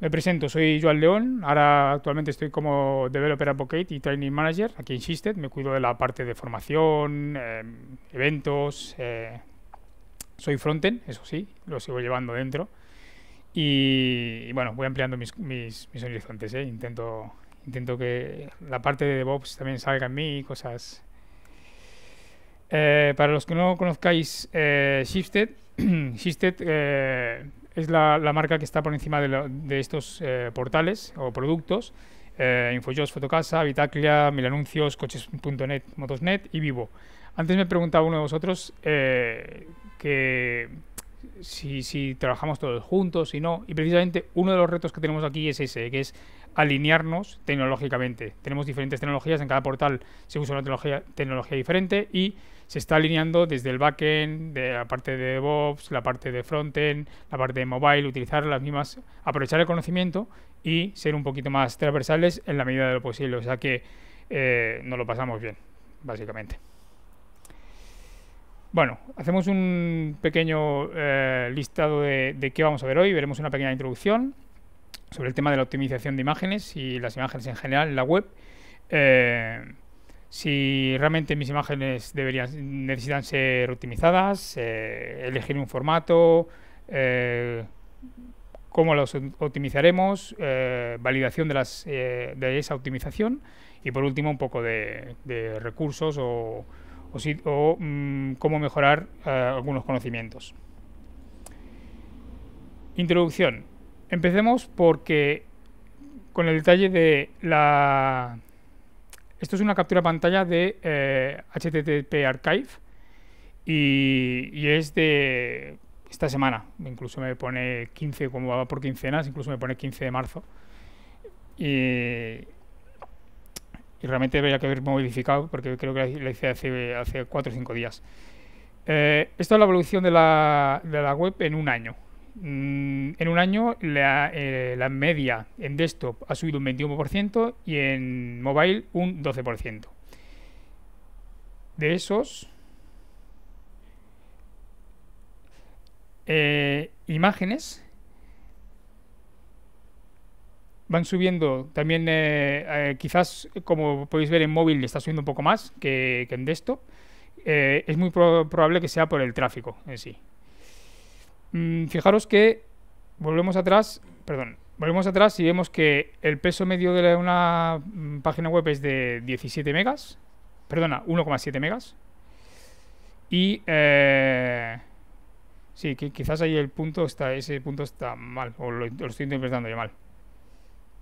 Me presento, soy Joan León, ahora actualmente estoy como Developer Advocate y Training Manager aquí en Shifted, me cuido de la parte de formación, em, eventos, eh, soy frontend, eso sí, lo sigo llevando dentro y, bueno, voy ampliando mis, horizontes, ¿eh? intento, intento que la parte de DevOps también salga en mí y cosas... Eh, para los que no conozcáis eh, Shifted, Shifted es la, marca que está por encima de, de estos eh, portales o productos. Eh, Infojobs, Fotocasa, Vitaclia, Milanuncios, Coches.net, Motosnet y Vivo. Antes me preguntaba uno de vosotros eh, que si, trabajamos todos juntos, si no. Y precisamente uno de los retos que tenemos aquí es ese, que es alinearnos tecnológicamente. Tenemos diferentes tecnologías, en cada portal se usa una tecnología, tecnología diferente y se está alineando desde el backend, de la parte de DevOps, la parte de frontend, la parte de mobile, utilizar las mismas, aprovechar el conocimiento y ser un poquito más transversales en la medida de lo posible. O sea que eh, nos lo pasamos bien, básicamente. Bueno, hacemos un pequeño eh, listado de, qué vamos a ver hoy. Veremos una pequeña introducción sobre el tema de la optimización de imágenes y las imágenes en general en la web. Eh, si realmente mis imágenes deberían, necesitan ser optimizadas, eh, elegir un formato, eh, cómo los optimizaremos, eh, validación de, las, de esa optimización y por último un poco de, recursos o, mm, cómo mejorar algunos conocimientos. Introducción. Empecemos porque con el detalle de la esto es una captura de pantalla de HTTP eh, Archive y, es de esta semana. Incluso me pone 15, como va por quincenas, incluso me pone 15 de marzo. Y, realmente debería que haber modificado porque creo que la hice hace, hace 4 o 5 días. Eh, esto es la evolución de la web en un año. Mm, en un año eh, la, media en desktop ha subido un 21% y en mobile un 12%. De esos, eh, imágenes van subiendo también eh, quizás como podéis ver en móvil está subiendo un poco más que, en desktop es muy probable que sea por el tráfico en sí Mm, fijaros que volvemos atrás, perdón, volvemos atrás y vemos que el peso medio de una mm, página web es de 17 megas, perdona, 1,7 megas. Y eh, sí, que quizás ahí el punto está, ese punto está mal, o lo, estoy interpretando ya mal.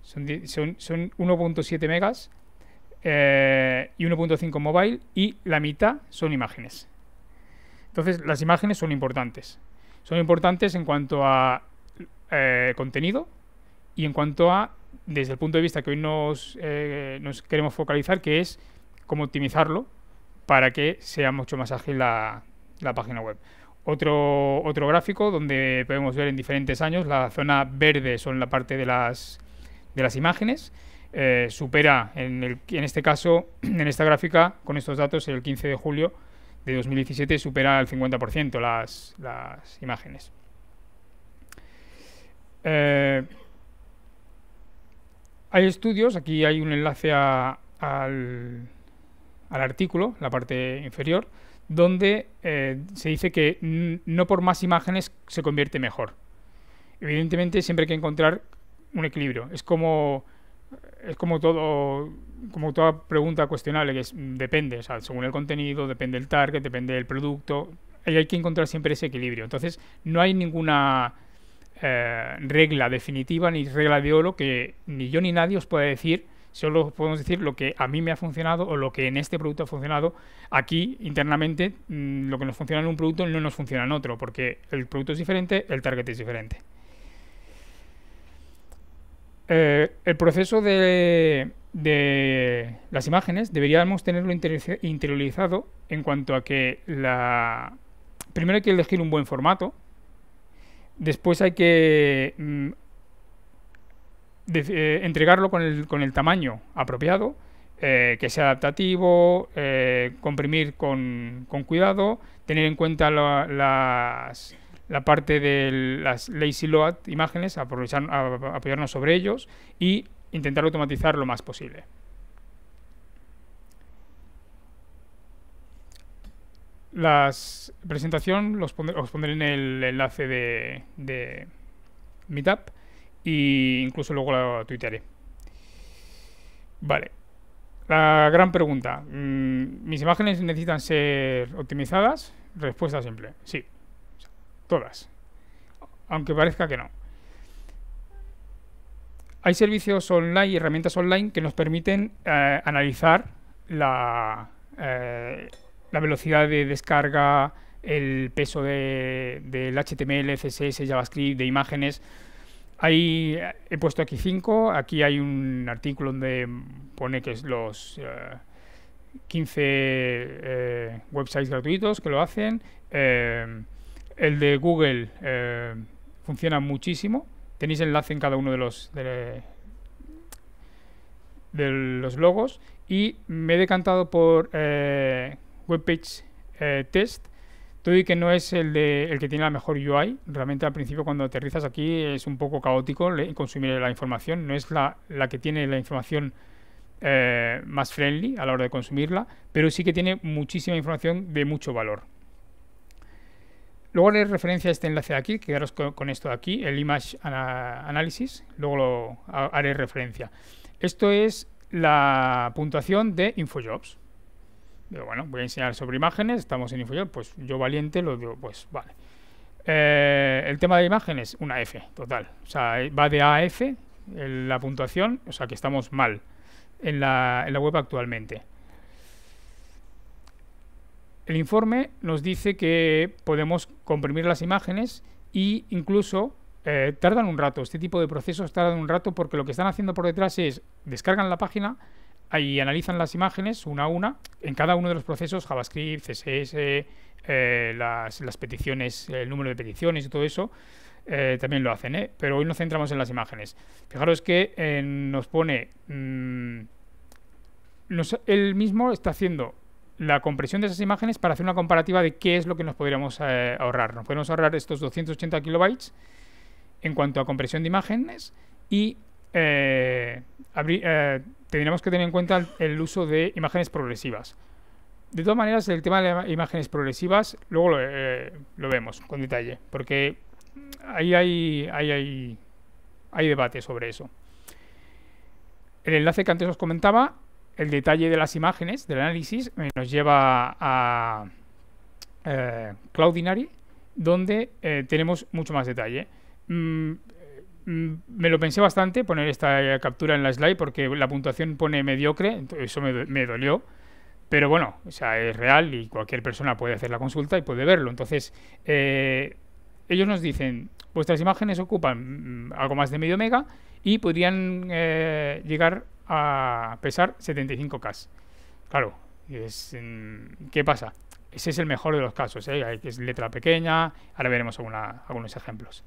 Son, 1.7 megas eh, y 1.5 mobile y la mitad son imágenes. Entonces las imágenes son importantes son importantes en cuanto a eh, contenido y en cuanto a, desde el punto de vista que hoy nos, eh, nos queremos focalizar, que es cómo optimizarlo para que sea mucho más ágil la, la página web. Otro, otro gráfico donde podemos ver en diferentes años, la zona verde son la parte de las, de las imágenes, eh, supera en, el, en este caso, en esta gráfica, con estos datos, el 15 de julio, de 2017 supera el 50% las, imágenes. Eh, hay estudios, aquí hay un enlace al, artículo, la parte inferior, donde eh, se dice que no por más imágenes se convierte mejor. Evidentemente siempre hay que encontrar un equilibrio. Es como es como todo como toda pregunta cuestionable que es, depende según el contenido depende el target depende del producto y hay que encontrar siempre ese equilibrio entonces no hay ninguna eh, regla definitiva ni regla de oro que ni yo ni nadie os pueda decir solo podemos decir lo que a mí me ha funcionado o lo que en este producto ha funcionado aquí internamente mm, lo que nos funciona en un producto no nos funciona en otro porque el producto es diferente el target es diferente eh, el proceso de, las imágenes deberíamos tenerlo interiorizado en cuanto a que la... primero hay que elegir un buen formato, después hay que mm, eh, entregarlo con el, tamaño apropiado, eh, que sea adaptativo, comprimir con, cuidado, tener en cuenta las la parte de las lazy load imágenes, a, apoyarnos sobre ellos y intentar automatizar lo más posible. Las presentación los os pondré en el enlace de, de Meetup e incluso luego la tuitearé. Vale. La gran pregunta. Mm, ¿Mis imágenes necesitan ser optimizadas? Respuesta simple, sí todas, aunque parezca que no. Hay servicios online y herramientas online que nos permiten eh, analizar la, eh, la velocidad de descarga, el peso de, del HTML, CSS, JavaScript, de imágenes. Ahí eh, he puesto aquí 5, aquí hay un artículo donde pone que es los 15 websites gratuitos que lo hacen. Eh, el de Google eh, funciona muchísimo. Tenéis enlace en cada uno de los, de, los logos. Y me he decantado por eh, Webpage eh, Test. Todo y que no es el, de, el que tiene la mejor UI. Realmente al principio cuando aterrizas aquí es un poco caótico consumir la información. No es la, la que tiene la información más friendly a la hora de consumirla, pero sí que tiene muchísima información de mucho valor. Luego haré referencia a este enlace de aquí, quedaros con, esto de aquí, el Image Analysis, luego lo haré referencia. Esto es la puntuación de InfoJobs. bueno, voy a enseñar sobre imágenes, estamos en InfoJobs, pues yo valiente lo digo, pues vale. Eh, el tema de imágenes, una F, total. O sea, eh, va de A a F la puntuación, o sea que estamos mal en la, en la web actualmente. El informe nos dice que podemos comprimir las imágenes e incluso eh, tardan un rato. Este tipo de procesos tardan un rato porque lo que están haciendo por detrás es descargan la página y analizan las imágenes una a una en cada uno de los procesos, JavaScript, CSS, eh, las, peticiones, el número de peticiones y todo eso. Eh, también lo hacen, pero hoy nos centramos en las imágenes. Fijaros que nos pone... Mm, él mismo está haciendo la compresión de esas imágenes para hacer una comparativa de qué es lo que nos podríamos eh, ahorrar. Nos podemos ahorrar estos 280 kilobytes en cuanto a compresión de imágenes y eh, eh, tendríamos que tener en cuenta el, uso de imágenes progresivas. De todas maneras, el tema de imágenes progresivas luego lo, vemos con detalle, porque ahí hay, hay, hay debate sobre eso. El enlace que antes os comentaba el detalle de las imágenes, del análisis, eh, nos lleva a eh, Cloudinary, donde eh, tenemos mucho más detalle. Mm, eh, mm, me lo pensé bastante poner esta captura en la slide porque la puntuación pone mediocre, eso me, dolió. Pero bueno, o sea, es real y cualquier persona puede hacer la consulta y puede verlo. Entonces, ellos nos dicen, vuestras imágenes ocupan mm, algo más de medio mega y podrían llegar a pesar 75K. Claro, es, mm, ¿qué pasa? Ese es el mejor de los casos, ¿eh? es letra pequeña, ahora veremos alguna, algunos ejemplos.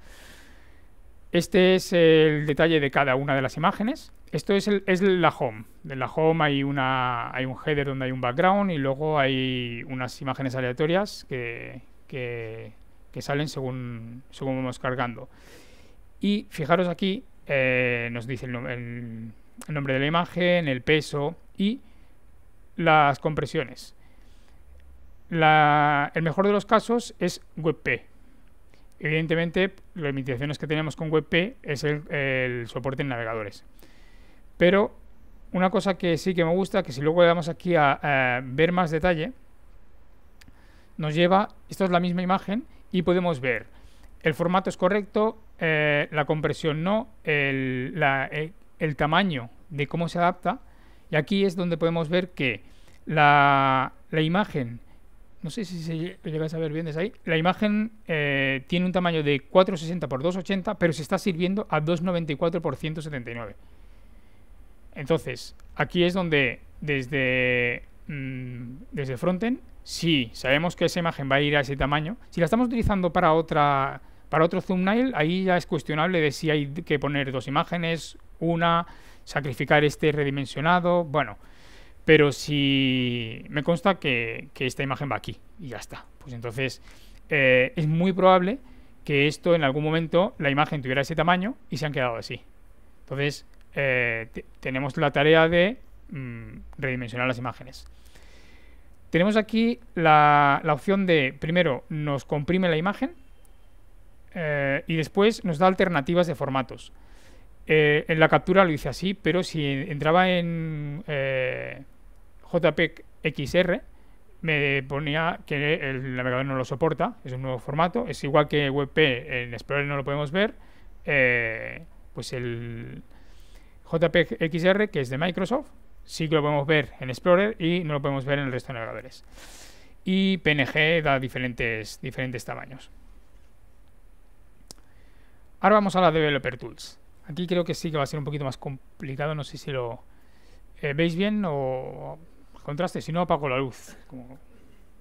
Este es el detalle de cada una de las imágenes. Esto es, el, es la home. En la home hay, una, hay un header donde hay un background y luego hay unas imágenes aleatorias que, salen según, según vamos cargando. Y fijaros aquí, eh, nos dice el, el el nombre de la imagen, el peso y las compresiones. el mejor de los casos es WebP. Evidentemente, las limitaciones que tenemos con WebP es el, soporte en navegadores. Pero una cosa que sí que me gusta, que si luego le damos aquí a, ver más detalle, nos lleva, esta es la misma imagen y podemos ver el formato es correcto, eh, la compresión no, la, eh, el tamaño de cómo se adapta. Y aquí es donde podemos ver que la, imagen, no sé si se llega a saber bien desde ahí, la imagen eh, tiene un tamaño de 460 x 280, pero se está sirviendo a 294 x 179. Entonces, aquí es donde desde, mm, desde frontend, si sabemos que esa imagen va a ir a ese tamaño, si la estamos utilizando para otra para otro thumbnail, ahí ya es cuestionable de si hay que poner dos imágenes, una, sacrificar este redimensionado, bueno. Pero si me consta que, que esta imagen va aquí y ya está. Pues entonces eh, es muy probable que esto en algún momento la imagen tuviera ese tamaño y se han quedado así. Entonces eh, tenemos la tarea de mm, redimensionar las imágenes. Tenemos aquí la, opción de, primero, nos comprime la imagen eh, y después nos da alternativas de formatos. Eh, en la captura lo hice así, pero si entraba en eh, JPEG XR, me ponía que el navegador no lo soporta, es un nuevo formato, es igual que WebP, en Explorer no lo podemos ver, eh, pues el JPEG XR, que es de Microsoft, sí que lo podemos ver en Explorer y no lo podemos ver en el resto de navegadores. Y PNG da diferentes, diferentes tamaños. Ahora vamos a la Developer Tools. Aquí creo que sí que va a ser un poquito más complicado. No sé si lo eh, veis bien o contraste. Si no, apago la luz.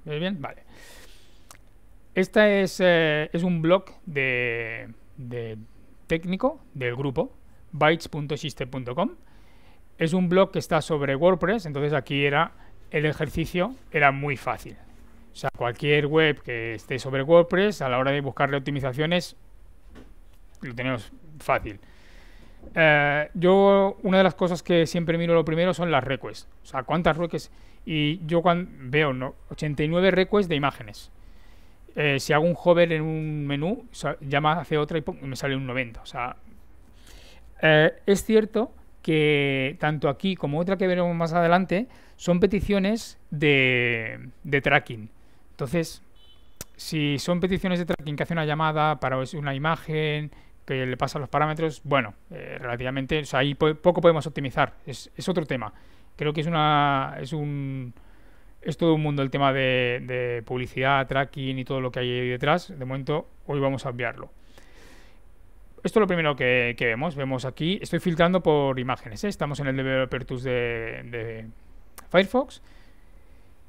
¿Veis bien? Vale. Esta es, eh, un blog de, técnico del grupo, bytes.system.com. Es un blog que está sobre WordPress, entonces aquí era el ejercicio era muy fácil. O sea, cualquier web que esté sobre WordPress, a la hora de buscarle optimizaciones, lo tenemos fácil. Eh, yo una de las cosas que siempre miro lo primero son las requests. O sea, cuántas requests. Y yo cuando veo ¿no? 89 requests de imágenes. Eh, si hago un hover en un menú, llama hace otra y, me sale un 90. O sea, eh, es cierto que tanto aquí como otra que veremos más adelante son peticiones de, de tracking. Entonces, si son peticiones de tracking que hace una llamada para una imagen, que le pasan los parámetros, bueno, eh, relativamente, o sea, ahí poco podemos optimizar, es, otro tema. Creo que es una es un es todo un mundo el tema de, publicidad, tracking y todo lo que hay detrás. De momento, hoy vamos a obviarlo esto es lo primero que, vemos. Vemos aquí, estoy filtrando por imágenes. ¿eh? Estamos en el Developer Tools de, de, Firefox.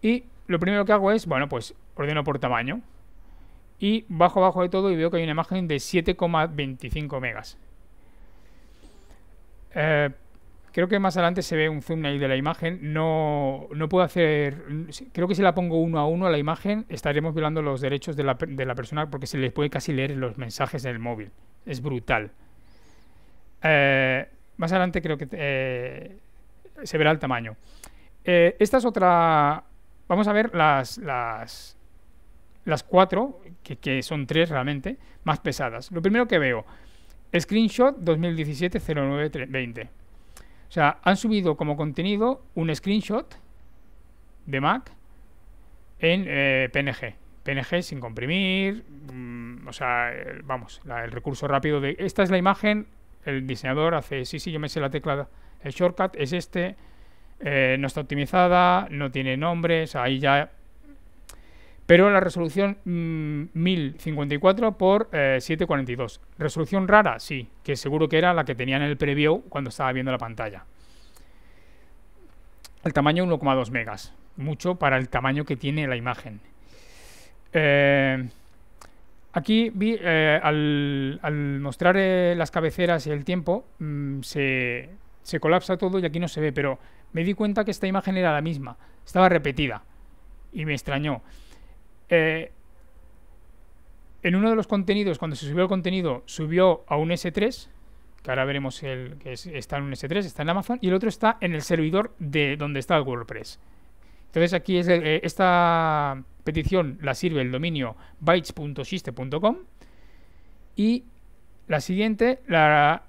Y lo primero que hago es, bueno, pues ordeno por tamaño y bajo abajo de todo y veo que hay una imagen de 7,25 megas. Eh, creo que más adelante se ve un zoom thumbnail de la imagen. No, puedo hacer. Creo que si la pongo uno a uno a la imagen, estaremos violando los derechos de la, persona porque se les puede casi leer los mensajes del móvil. Es brutal. Eh, más adelante creo que eh, se verá el tamaño. esta es otra. Vamos a ver las, las las cuatro, que, son tres realmente, más pesadas. Lo primero que veo, screenshot 2017-09-20. O sea, han subido como contenido un screenshot de Mac en eh, PNG. PNG sin comprimir, mm, o sea, vamos, el recurso rápido de... Esta es la imagen, el diseñador hace, sí, sí, yo me sé la tecla, el shortcut es este, eh, no está optimizada, no tiene nombres, ahí ya pero la resolución 1054 mm, por 742. Eh, resolución rara, sí, que seguro que era la que tenía en el preview cuando estaba viendo la pantalla. El tamaño 1,2 megas, mucho para el tamaño que tiene la imagen. Eh, aquí vi, eh, al, mostrar las cabeceras y el tiempo, mm, se, se colapsa todo y aquí no se ve, pero me di cuenta que esta imagen era la misma, estaba repetida y me extrañó. Eh, en uno de los contenidos, cuando se subió el contenido, subió a un S3, que ahora veremos el que está en un S3, está en Amazon, y el otro está en el servidor de donde está el WordPress. Entonces aquí es eh, esta petición la sirve el dominio bytes.siste.com y la siguiente la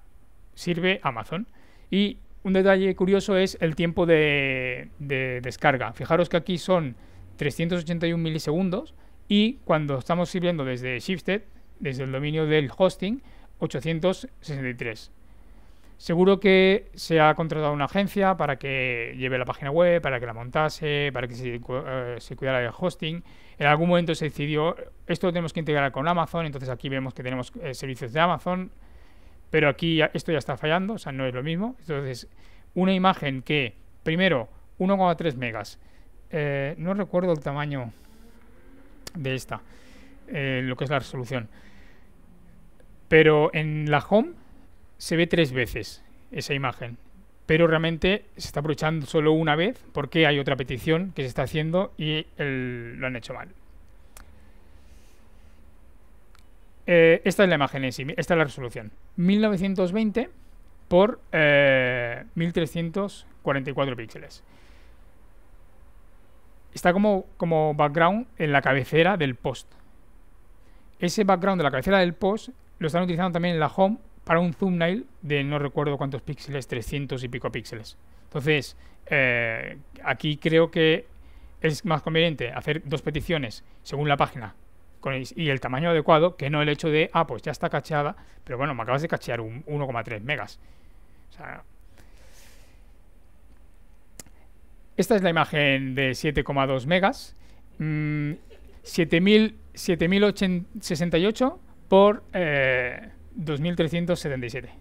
sirve Amazon. Y un detalle curioso es el tiempo de descarga. Fijaros que aquí son 381 milisegundos y cuando estamos sirviendo desde Shifted, desde el dominio del hosting, 863. Seguro que se ha contratado una agencia para que lleve la página web, para que la montase, para que eh, se, cuidara del hosting. En algún momento se decidió, esto lo tenemos que integrar con Amazon, entonces aquí vemos que tenemos eh, servicios de Amazon, pero aquí esto ya está fallando, o sea, no es lo mismo. Entonces, una imagen que, primero, 1,3 megas, eh, no recuerdo el tamaño de esta, eh, lo que es la resolución. Pero en la home se ve tres veces esa imagen. Pero realmente se está aprovechando solo una vez porque hay otra petición que se está haciendo y lo han hecho mal. Eh, esta es la imagen en sí, esta es la resolución. 1920 por 1344 píxeles está como, como background en la cabecera del post. Ese background de la cabecera del post lo están utilizando también en la home para un thumbnail de no recuerdo cuántos píxeles, 300 y pico píxeles. Entonces, eh, aquí creo que es más conveniente hacer dos peticiones según la página y el tamaño adecuado que no el hecho de, ah, pues ya está cacheada, pero bueno, me acabas de cachear un 1,3 megas. O sea, Esta es la imagen de 7,2 megas, 7068 mm, por 2377. Eh,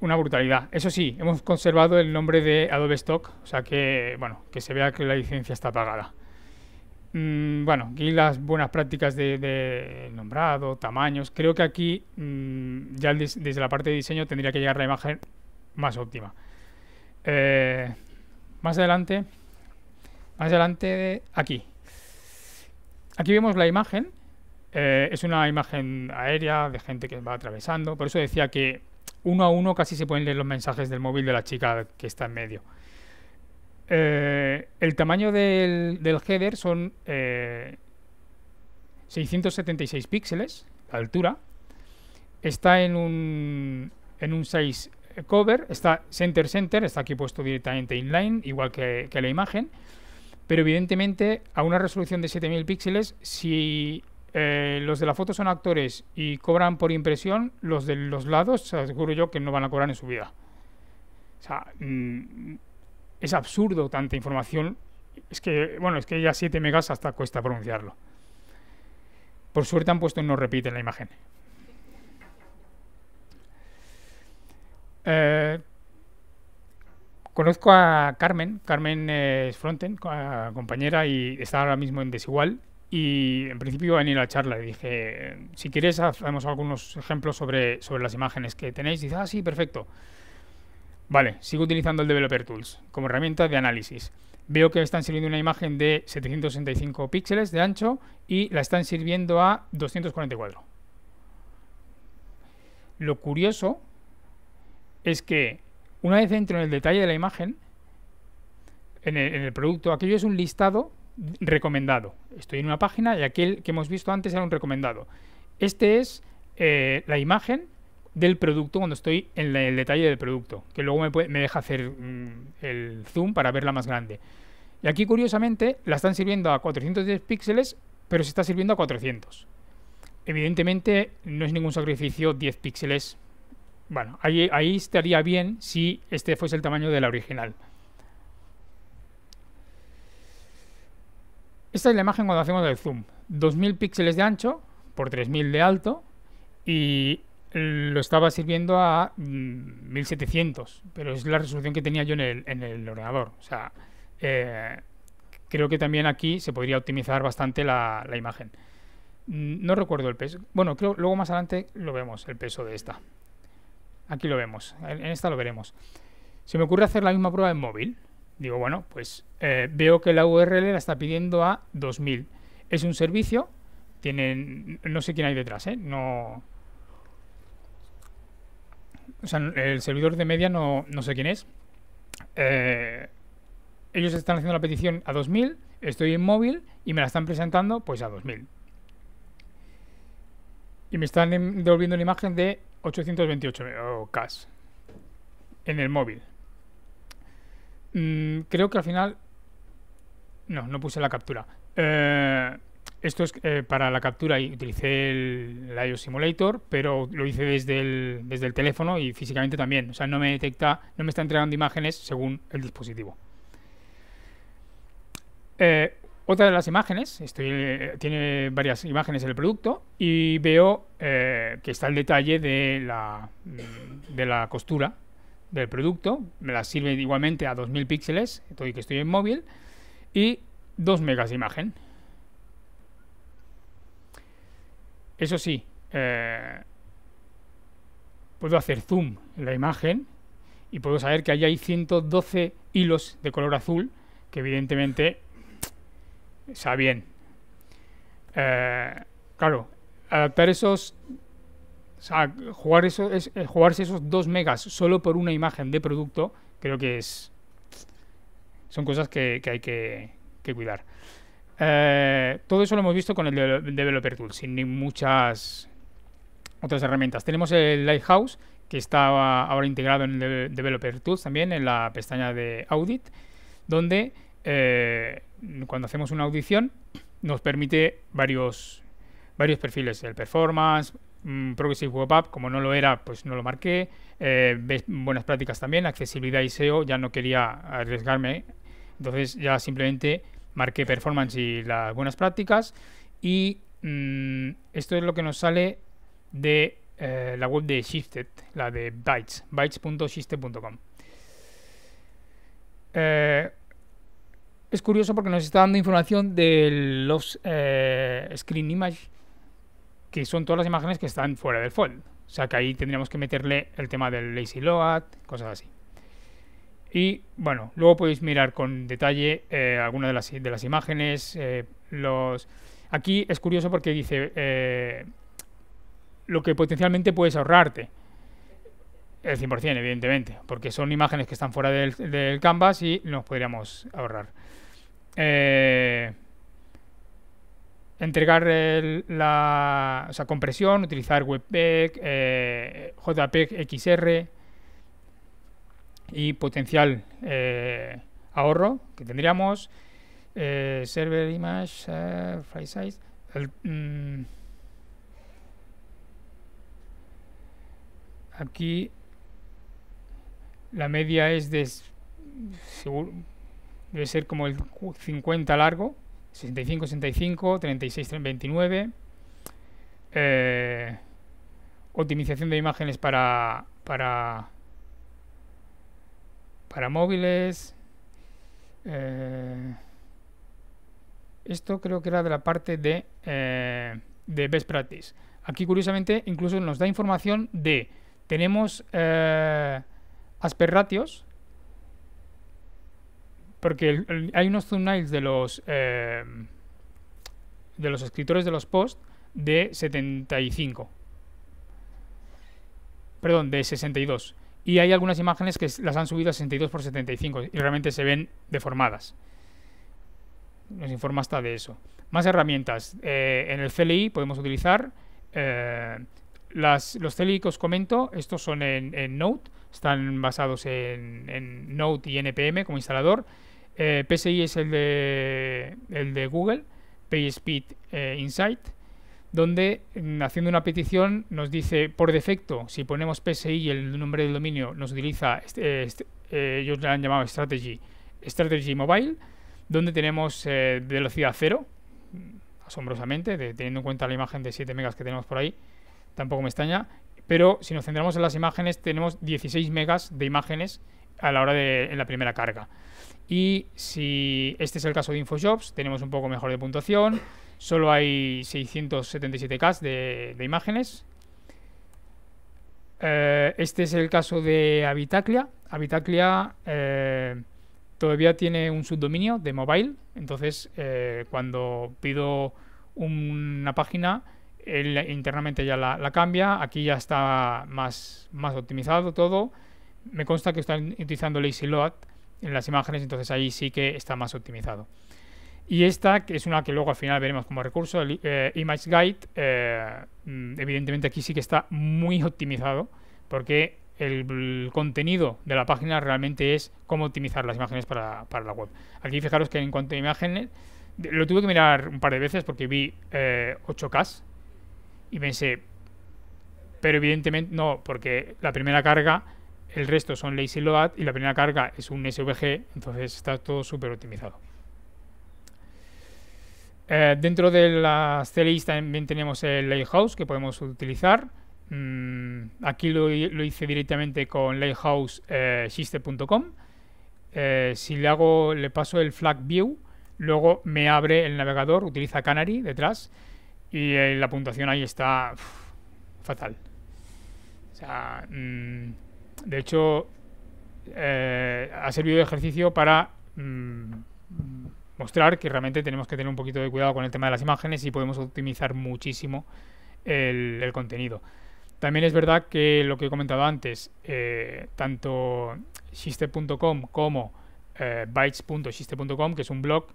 Una brutalidad. Eso sí, hemos conservado el nombre de Adobe Stock, o sea que, bueno, que se vea que la licencia está pagada. Mm, bueno, aquí las buenas prácticas de, nombrado, tamaños. Creo que aquí mm, ya desde la parte de diseño tendría que llegar la imagen más óptima. Eh, más adelante, más adelante, de aquí. Aquí vemos la imagen. Eh, es una imagen aérea de gente que va atravesando. Por eso decía que uno a uno casi se pueden leer los mensajes del móvil de la chica que está en medio. Eh, el tamaño del, header son 676 eh, píxeles, la altura. Está en un, en un 6 cover, está center center, está aquí puesto directamente inline, igual que, la imagen, pero evidentemente a una resolución de 7000 píxeles, si eh, los de la foto son actores y cobran por impresión, los de los lados, aseguro yo que no van a cobrar en su vida. O sea, mm, es absurdo tanta información. Es que, bueno, es que ya 7 megas hasta cuesta pronunciarlo. Por suerte han puesto no repite en la imagen. Eh, conozco a Carmen, Carmen es fronten, compañera, y está ahora mismo en Desigual. Y en principio iba a venir a la charla. Y dije, si quieres, hacemos algunos ejemplos sobre, sobre las imágenes que tenéis. Y dice, ah, sí, perfecto. Vale, sigo utilizando el Developer Tools como herramienta de análisis. Veo que están sirviendo una imagen de 765 píxeles de ancho y la están sirviendo a 244. Lo curioso es que una vez entro en el detalle de la imagen, en el, producto, aquello es un listado recomendado. Estoy en una página y aquel que hemos visto antes era un recomendado. Este es eh, la imagen del producto cuando estoy en el detalle del producto, que luego me, deja hacer mm, el zoom para verla más grande. Y aquí, curiosamente, la están sirviendo a 410 píxeles, pero se está sirviendo a 400. Evidentemente, no es ningún sacrificio 10 píxeles bueno, ahí, estaría bien si este fuese el tamaño de la original. Esta es la imagen cuando hacemos el zoom. 2000 píxeles de ancho por 3000 de alto y lo estaba sirviendo a 1700, mm, pero es la resolución que tenía yo en el, ordenador. O sea, eh, creo que también aquí se podría optimizar bastante la, imagen. Mm, no recuerdo el peso. Bueno, creo luego más adelante lo vemos, el peso de esta. Aquí lo vemos, en esta lo veremos. Se me ocurre hacer la misma prueba en móvil. Digo, bueno, pues eh, veo que la URL la está pidiendo a 2000. Es un servicio, tienen, no sé quién hay detrás, ¿eh? No, o sea, el servidor de media no, no sé quién es. Eh, ellos están haciendo la petición a 2000, estoy en móvil y me la están presentando pues a 2000. Y me están em, devolviendo la imagen de 828 en el móvil. Mm, creo que al final... No, no puse la captura. Eh, esto es eh, para la captura y utilicé el, IOS Simulator, pero lo hice desde el, desde el teléfono y físicamente también. O sea, no me detecta, no me está entregando imágenes según el dispositivo. Eh, otra de las imágenes, estoy, tiene varias imágenes el producto y veo eh, que está el detalle de la, mm, de la costura del producto, me la sirve igualmente a 2000 píxeles, estoy, que estoy en móvil, y 2 megas de imagen. Eso sí, eh, puedo hacer zoom en la imagen y puedo saber que ahí hay 112 hilos de color azul, que evidentemente está bien. Eh, claro, pero esos. jugar eso, es, eh, jugarse esos dos megas solo por una imagen de producto, creo que es. Son cosas que, hay que, cuidar. Eh, todo eso lo hemos visto con el, Developer tools sin muchas otras herramientas. Tenemos el Lighthouse, que está ahora integrado en el Developer Tools también, en la pestaña de Audit, donde eh, cuando hacemos una audición, nos permite varios, varios perfiles, el performance, mm, Progressive Web App, como no lo era, pues no lo marqué, eh, buenas prácticas también, accesibilidad y SEO, ya no quería arriesgarme, ¿eh? entonces ya simplemente marqué performance y las buenas prácticas y mm, esto es lo que nos sale de la web de Shifted, la de Bytes, bytes.shifted.com. Eh, es curioso porque nos está dando información de los eh, screen image, que son todas las imágenes que están fuera del fold. O sea que ahí tendríamos que meterle el tema del lazy load, cosas así. Y bueno, luego podéis mirar con detalle eh, algunas de las, imágenes. Eh, los... Aquí es curioso porque dice lo que potencialmente puedes ahorrarte. El 100%, evidentemente, porque son imágenes que están fuera del, del canvas y nos podríamos ahorrar eh, entregar la compresión, utilizar Webpack, eh, JPEG XR y potencial eh, ahorro que tendríamos. Eh, server image, file size. Mm, aquí la media es de seguro, debe ser como el 50 largo, 65, 65, 36, 29. optimización de imágenes para, para, para móviles. Eh, esto creo que era de la parte de, eh, de Best Practice. Aquí curiosamente incluso nos da información de, tenemos eh, ratios porque hay unos thumbnails de los, eh, de los escritores de los posts de 75. Perdón, de 62. Y hay algunas imágenes que las han subido a 62 por 75 y realmente se ven deformadas. Nos informa hasta de eso. Más herramientas. Eh, en el CLI podemos utilizar eh, los CLI que os comento. Estos son en, en Node, están basados en, en Node y NPM como instalador. Eh, PSI es el de, el de Google, PageSpeed eh, Insight, donde mm, haciendo una petición nos dice por defecto, si ponemos PSI y el nombre del dominio nos utiliza, este, este eh, ellos le han llamado Strategy, Strategy Mobile, donde tenemos velocidad cero, mm, asombrosamente, teniendo en cuenta la imagen de 7 megas que tenemos por ahí, tampoco me extraña, pero si nos centramos en las imágenes tenemos 16 megas de imágenes a la hora de en la primera carga. Y si este es el caso de Infojobs, tenemos un poco mejor de puntuación. Solo hay 677K de, imágenes. Eh, este es el caso de Habitaclia. Habitaclia eh, todavía tiene un subdominio de mobile. Entonces, eh, cuando pido una página, él internamente ya la, cambia. Aquí ya está más, más optimizado todo. Me consta que están utilizando Lazy Load en las imágenes, entonces ahí sí que está más optimizado. Y esta, que es una que luego al final veremos como recurso, el eh, Image Guide, eh, mm, evidentemente aquí sí que está muy optimizado, porque el, contenido de la página realmente es cómo optimizar las imágenes para, la web. Aquí fijaros que en cuanto a imágenes, lo tuve que mirar un par de veces porque vi 8K eh, y pensé, pero evidentemente no, porque la primera carga el resto son lazy load y la primera carga es un SVG, entonces está todo súper optimizado. Eh, dentro de las CLIs también tenemos el Lighthouse que podemos utilizar. Mm, aquí lo, hice directamente con lighthouse.com. Eh, eh, si le hago, le paso el flag view, luego me abre el navegador, utiliza Canary detrás y eh, la puntuación ahí está fatal. O sea, mm, de hecho, eh, ha servido de ejercicio para mm, mostrar que realmente tenemos que tener un poquito de cuidado con el tema de las imágenes y podemos optimizar muchísimo el, contenido. También es verdad que lo que he comentado antes, eh, tanto shiste.com como eh, que es un blog,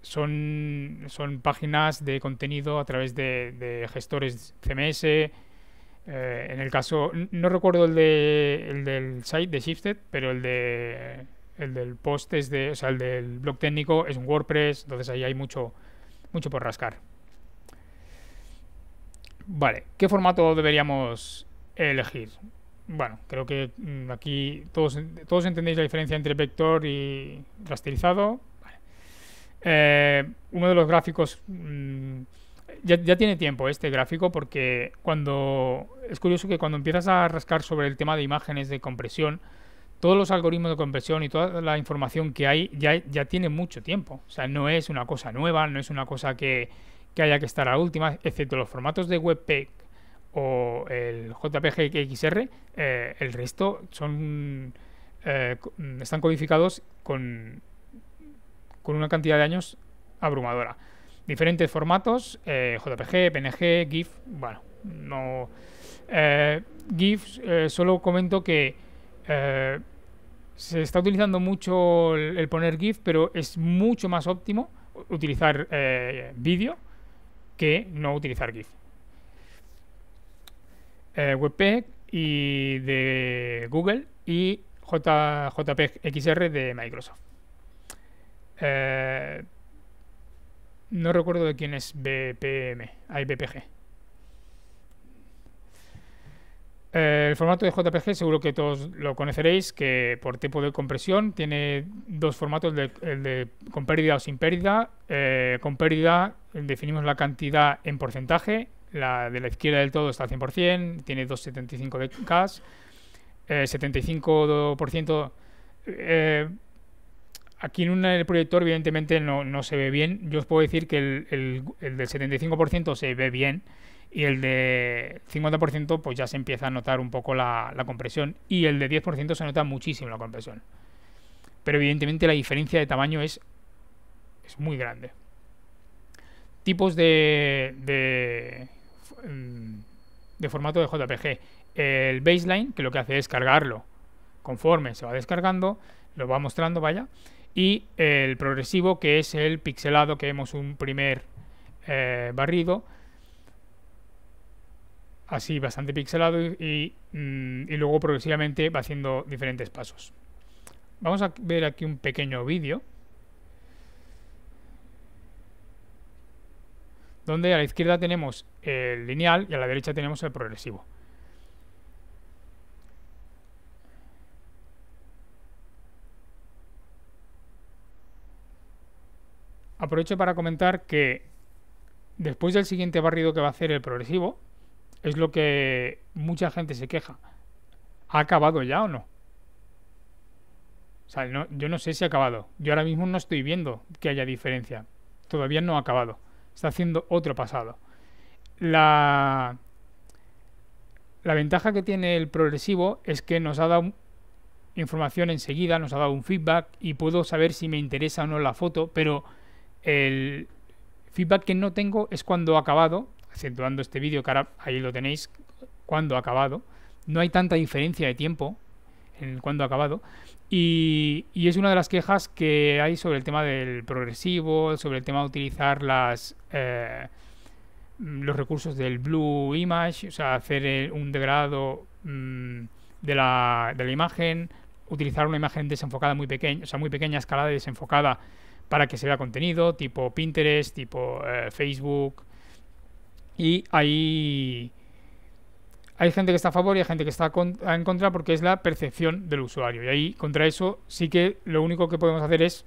son, son páginas de contenido a través de gestores CMS, eh, en el caso, no recuerdo el, de, el del site de Shifted, pero el de el del post es de, o sea, el del blog técnico es un WordPress, entonces ahí hay mucho, mucho por rascar. Vale, ¿qué formato deberíamos elegir? Bueno, creo que mm, aquí todos, todos entendéis la diferencia entre vector y rasterizado. Eh, uno de los gráficos mm, ya, tiene tiempo este gráfico porque cuando es curioso que cuando empiezas a rascar sobre el tema de imágenes de compresión, todos los algoritmos de compresión y toda la información que hay ya, ya tiene mucho tiempo. O sea, no es una cosa nueva, no es una cosa que, haya que estar a última, excepto los formatos de WebP o el JPG XR, eh, el resto son eh, están codificados con, con una cantidad de años abrumadora diferentes formatos, eh, JPG, PNG, GIF, bueno, no... Eh, GIF eh, solo comento que se está utilizando mucho el, poner GIF, pero es mucho más óptimo utilizar vídeo que no utilizar GIF. WebP y de Google y JPEG XR de Microsoft. Eh, no recuerdo de quién es BPM. Hay BPG. Eh, el formato de JPG seguro que todos lo conoceréis, que por tipo de compresión tiene dos formatos, el de con pérdida o sin pérdida. Eh, con pérdida definimos la cantidad en porcentaje, la de la izquierda del todo está al 100%, tiene 2,75 de CAS, 75% Aquí en un proyector, evidentemente, no, se ve bien. Yo os puedo decir que el, el, del 75% se ve bien y el de 50% pues ya se empieza a notar un poco la, compresión y el de 10% se nota muchísimo la compresión. Pero evidentemente la diferencia de tamaño es, es muy grande. Tipos de, de, mm, de formato de JPG. El baseline, que lo que hace es cargarlo conforme se va descargando, lo va mostrando, vaya y el progresivo que es el pixelado que hemos un primer eh, barrido así bastante pixelado y, mm, y luego progresivamente va haciendo diferentes pasos vamos a ver aquí un pequeño vídeo donde a la izquierda tenemos el lineal y a la derecha tenemos el progresivo aprovecho para comentar que después del siguiente barrido que va a hacer el progresivo, es lo que mucha gente se queja. ¿Ha acabado ya o no? O sea, yo no sé si ha acabado. Yo ahora mismo no estoy viendo que haya diferencia. Todavía no ha acabado. Está haciendo otro pasado. La, la ventaja que tiene el progresivo es que nos ha dado información enseguida, nos ha dado un feedback y puedo saber si me interesa o no la foto, pero el feedback que no tengo es cuando ha acabado, acentuando este vídeo que ahora ahí lo tenéis, cuando ha acabado. No hay tanta diferencia de tiempo en cuando ha acabado. Y, es una de las quejas que hay sobre el tema del progresivo, sobre el tema de utilizar las, eh, los recursos del Blue Image, o sea, hacer un degrado mm, de, la, de la imagen, utilizar una imagen desenfocada muy pequeña, o sea, muy pequeña, escalada y desenfocada para que se vea contenido, tipo Pinterest, tipo eh, Facebook. Y ahí hay gente que está a favor y hay gente que está en contra porque es la percepción del usuario. Y ahí, contra eso, sí que lo único que podemos hacer es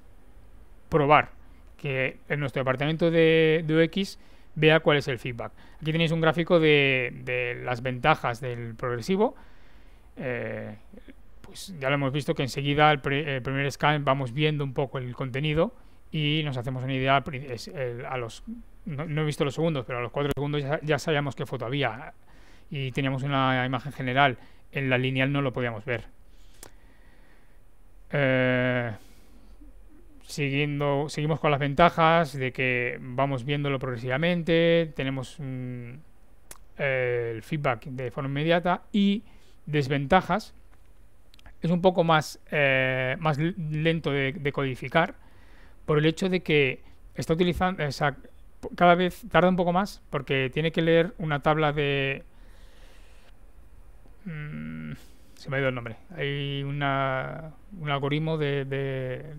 probar que en nuestro departamento de, UX vea cuál es el feedback. Aquí tenéis un gráfico de, las ventajas del progresivo. Eh, pues ya lo hemos visto que enseguida el, el eh, primer scan vamos viendo un poco el contenido y nos hacemos una idea a los no, he visto los segundos, pero a los cuatro segundos ya, sabíamos qué foto había y teníamos una imagen general. En la lineal no lo podíamos ver. Eh, siguiendo, seguimos con las ventajas de que vamos viéndolo progresivamente, tenemos mm, eh, el feedback de forma inmediata y desventajas. Es un poco más, eh, más lento de codificar por el hecho de que está utilizando, cada vez tarda un poco más porque tiene que leer una tabla de... Mm, se me ha ido el nombre. Hay un algoritmo de,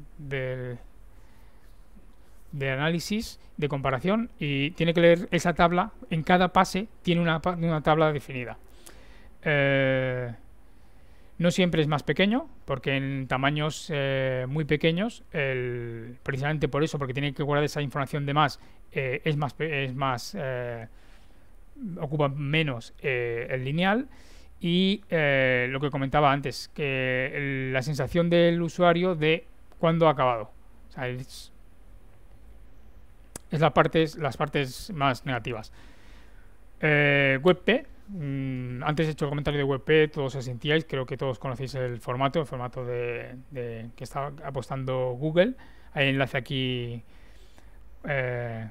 de, análisis, de comparación, y tiene que leer esa tabla. En cada pase tiene una, tabla definida. Eh, no siempre es más pequeño, porque en tamaños eh, muy pequeños, precisamente por eso, porque tiene que guardar esa información de más, eh, es más, es más eh, ocupa menos el lineal. Y lo que comentaba antes, que la sensación del usuario de cuándo ha acabado. es, partes, las partes más negativas. WebP Mm, antes he hecho el comentario de WebP todos os sentíais, creo que todos conocéis el formato, el formato de, que está apostando Google. Hay enlace aquí eh,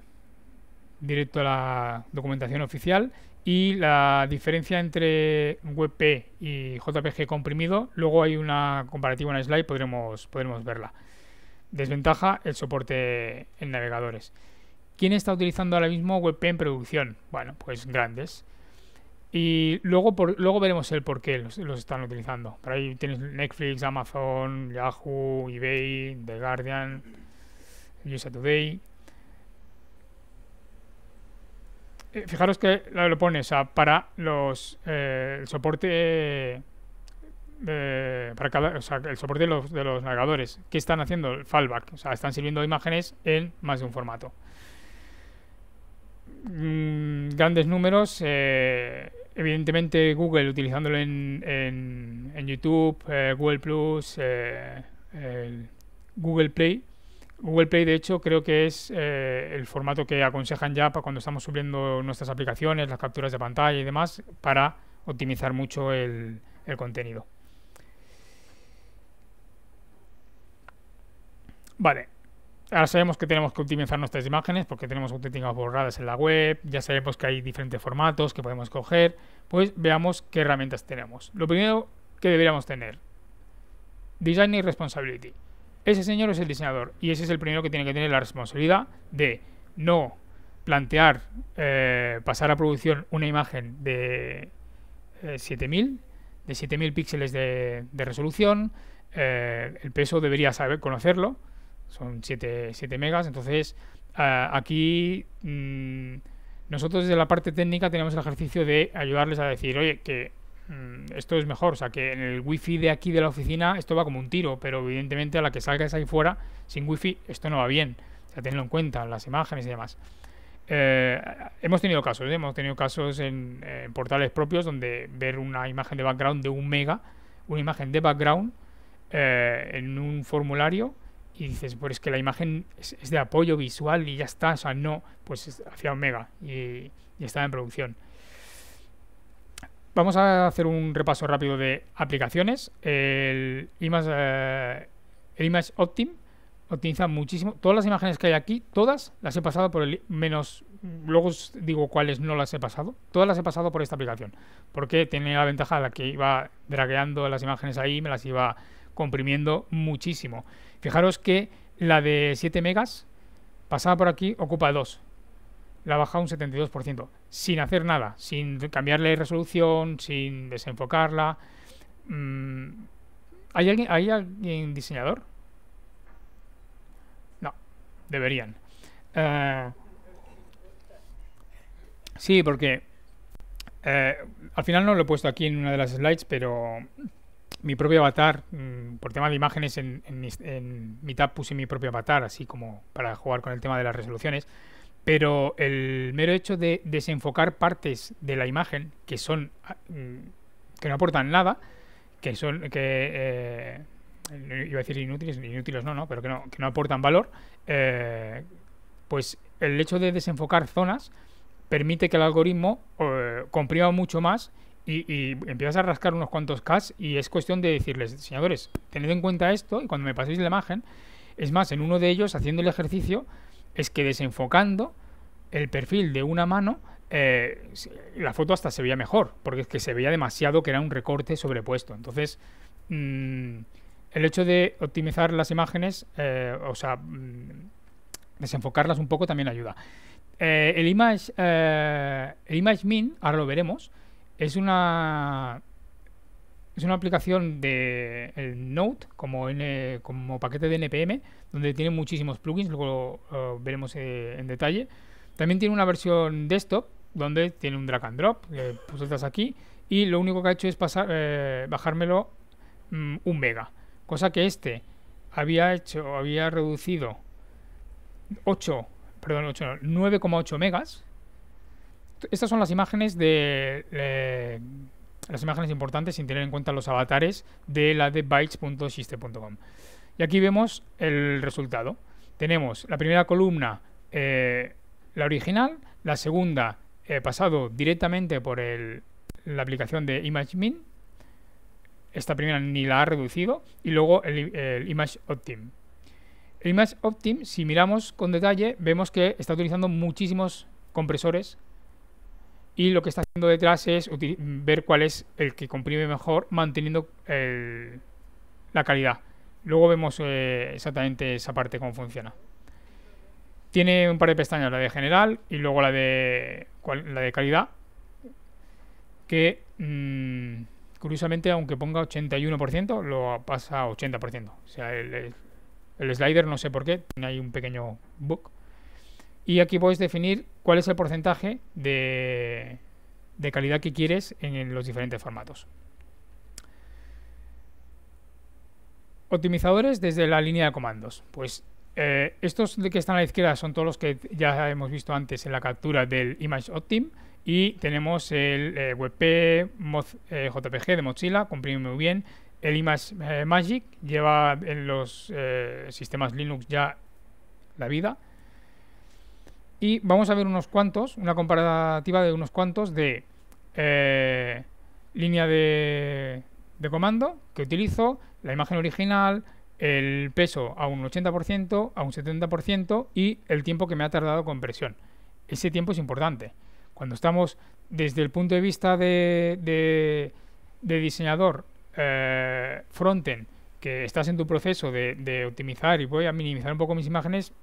directo a la documentación oficial y la diferencia entre WebP y JPG comprimido, luego hay una comparativa en slide, podremos, podremos verla. Desventaja, el soporte en navegadores. ¿Quién está utilizando ahora mismo WebP en producción? Bueno, pues grandes. Y luego, por, luego veremos el por qué los, están utilizando. Por ahí tienes Netflix, Amazon, Yahoo, eBay, The Guardian, USA Today. Eh, fijaros que lo pone, para los eh, el soporte eh, para el soporte de los, navegadores. ¿Qué están haciendo? El fallback. O sea, están sirviendo imágenes en más de un formato. Mm, grandes números evidentemente Google utilizándolo en, en, YouTube, eh, Google Plus, eh, Google Play. Google Play, de hecho, creo que es eh, el formato que aconsejan ya para cuando estamos subiendo nuestras aplicaciones, las capturas de pantalla y demás, para optimizar mucho el, el contenido. Vale, Ahora sabemos que tenemos que optimizar nuestras imágenes porque tenemos auténticas borradas en la web, ya sabemos que hay diferentes formatos que podemos coger, pues veamos qué herramientas tenemos. Lo primero que deberíamos tener, Design y Responsibility. Ese señor es el diseñador y ese es el primero que tiene que tener la responsabilidad de no plantear eh, pasar a producción una imagen de 7000, eh, de 7000 píxeles de, resolución, eh, el peso debería saber conocerlo, son 7, megas, entonces aquí mm, nosotros desde la parte técnica tenemos el ejercicio de ayudarles a decir, oye, que mm, esto es mejor, o sea, que en el wifi de aquí de la oficina esto va como un tiro, pero evidentemente a la que salgas ahí fuera sin wifi esto no va bien, o sea, tenlo en cuenta, las imágenes y demás. Eh, hemos tenido casos, ¿eh? hemos tenido casos en, portales propios donde ver una imagen de background de un mega, una imagen de background eh, en un formulario y dices, pues es que la imagen es, de apoyo visual y ya está, o sea, no, pues hacía Omega y, y estaba en producción. Vamos a hacer un repaso rápido de aplicaciones. El Image, eh, Image Optim optimiza muchísimo. Todas las imágenes que hay aquí, todas las he pasado por el menos. Luego os digo cuáles no las he pasado. Todas las he pasado por esta aplicación. Porque tenía la ventaja de que iba dragueando las imágenes ahí, me las iba comprimiendo muchísimo. Fijaros que la de 7 megas pasada por aquí ocupa 2. La baja un 72%, sin hacer nada, sin cambiarle resolución, sin desenfocarla. Mm, ¿Hay alguien, diseñador? No, deberían. Eh, sí, porque eh, al final no lo he puesto aquí en una de las slides, pero mi propio avatar, mm, por tema de imágenes, en, mi en puse mi propio avatar, así como para jugar con el tema de las resoluciones. Pero el mero hecho de desenfocar partes de la imagen que son ah, mm, que no aportan nada, que son que eh, iba a decir inútiles, inútiles no, no, pero que no, que no aportan valor, eh, pues el hecho de desenfocar zonas permite que el algoritmo eh, comprima mucho más y, empiezas a rascar unos cuantos cas y es cuestión de decirles, señores, tened en cuenta esto y cuando me paséis la imagen, es más, en uno de ellos, haciendo el ejercicio, es que desenfocando el perfil de una mano, eh, la foto hasta se veía mejor, porque es que se veía demasiado que era un recorte sobrepuesto. Entonces, mm, el hecho de optimizar las imágenes, eh, o sea, mm, desenfocarlas un poco también ayuda. Eh, el, image, el image min, ahora lo veremos, es una es una aplicación de el eh, Node como, como paquete de NPM donde tiene muchísimos plugins, luego lo eh, veremos eh, en detalle. También tiene una versión desktop donde tiene un drag and drop, que pues aquí y lo único que ha hecho es pasar, bajármelo mm, un mega, cosa que este había hecho, había reducido 8, perdón, 8, 9,8 megas estas son las imágenes de... Eh, las imágenes importantes sin tener en cuenta los avatares de la de bytes.xiste.com. Y aquí vemos el resultado. Tenemos la primera columna, eh, la original, la segunda eh, pasado directamente por la aplicación de ImageMin, esta primera ni la ha reducido, y luego el, el ImageOptim. El ImageOptim, si miramos con detalle, vemos que está utilizando muchísimos compresores y lo que está haciendo detrás es ver cuál es el que comprime mejor manteniendo la calidad. Luego vemos eh, exactamente esa parte cómo funciona. Tiene un par de pestañas, la de general y luego la de, la de calidad, que mm, curiosamente aunque ponga 81% lo pasa a 80%. O sea, el, el, slider no sé por qué, tiene ahí un pequeño bug. Y aquí podéis definir cuál es el porcentaje de, calidad que quieres en los diferentes formatos. Optimizadores desde la línea de comandos. Pues eh, estos que están a la izquierda son todos los que ya hemos visto antes en la captura del ImageOptim. Y tenemos el eh, WebP, eh, JPG de Mozilla, comprime muy bien. El Image eh, lleva en los sistemas Linux ya la vida. Y vamos a ver unos cuantos, una comparativa de unos cuantos de eh, línea de, de comando que utilizo, la imagen original, el peso a un 80%, a un 70% y el tiempo que me ha tardado con presión. Ese tiempo es importante. Cuando estamos desde el punto de vista de, diseñador eh, frontend, que estás en tu proceso de, de optimizar y voy a minimizar un poco mis imágenes,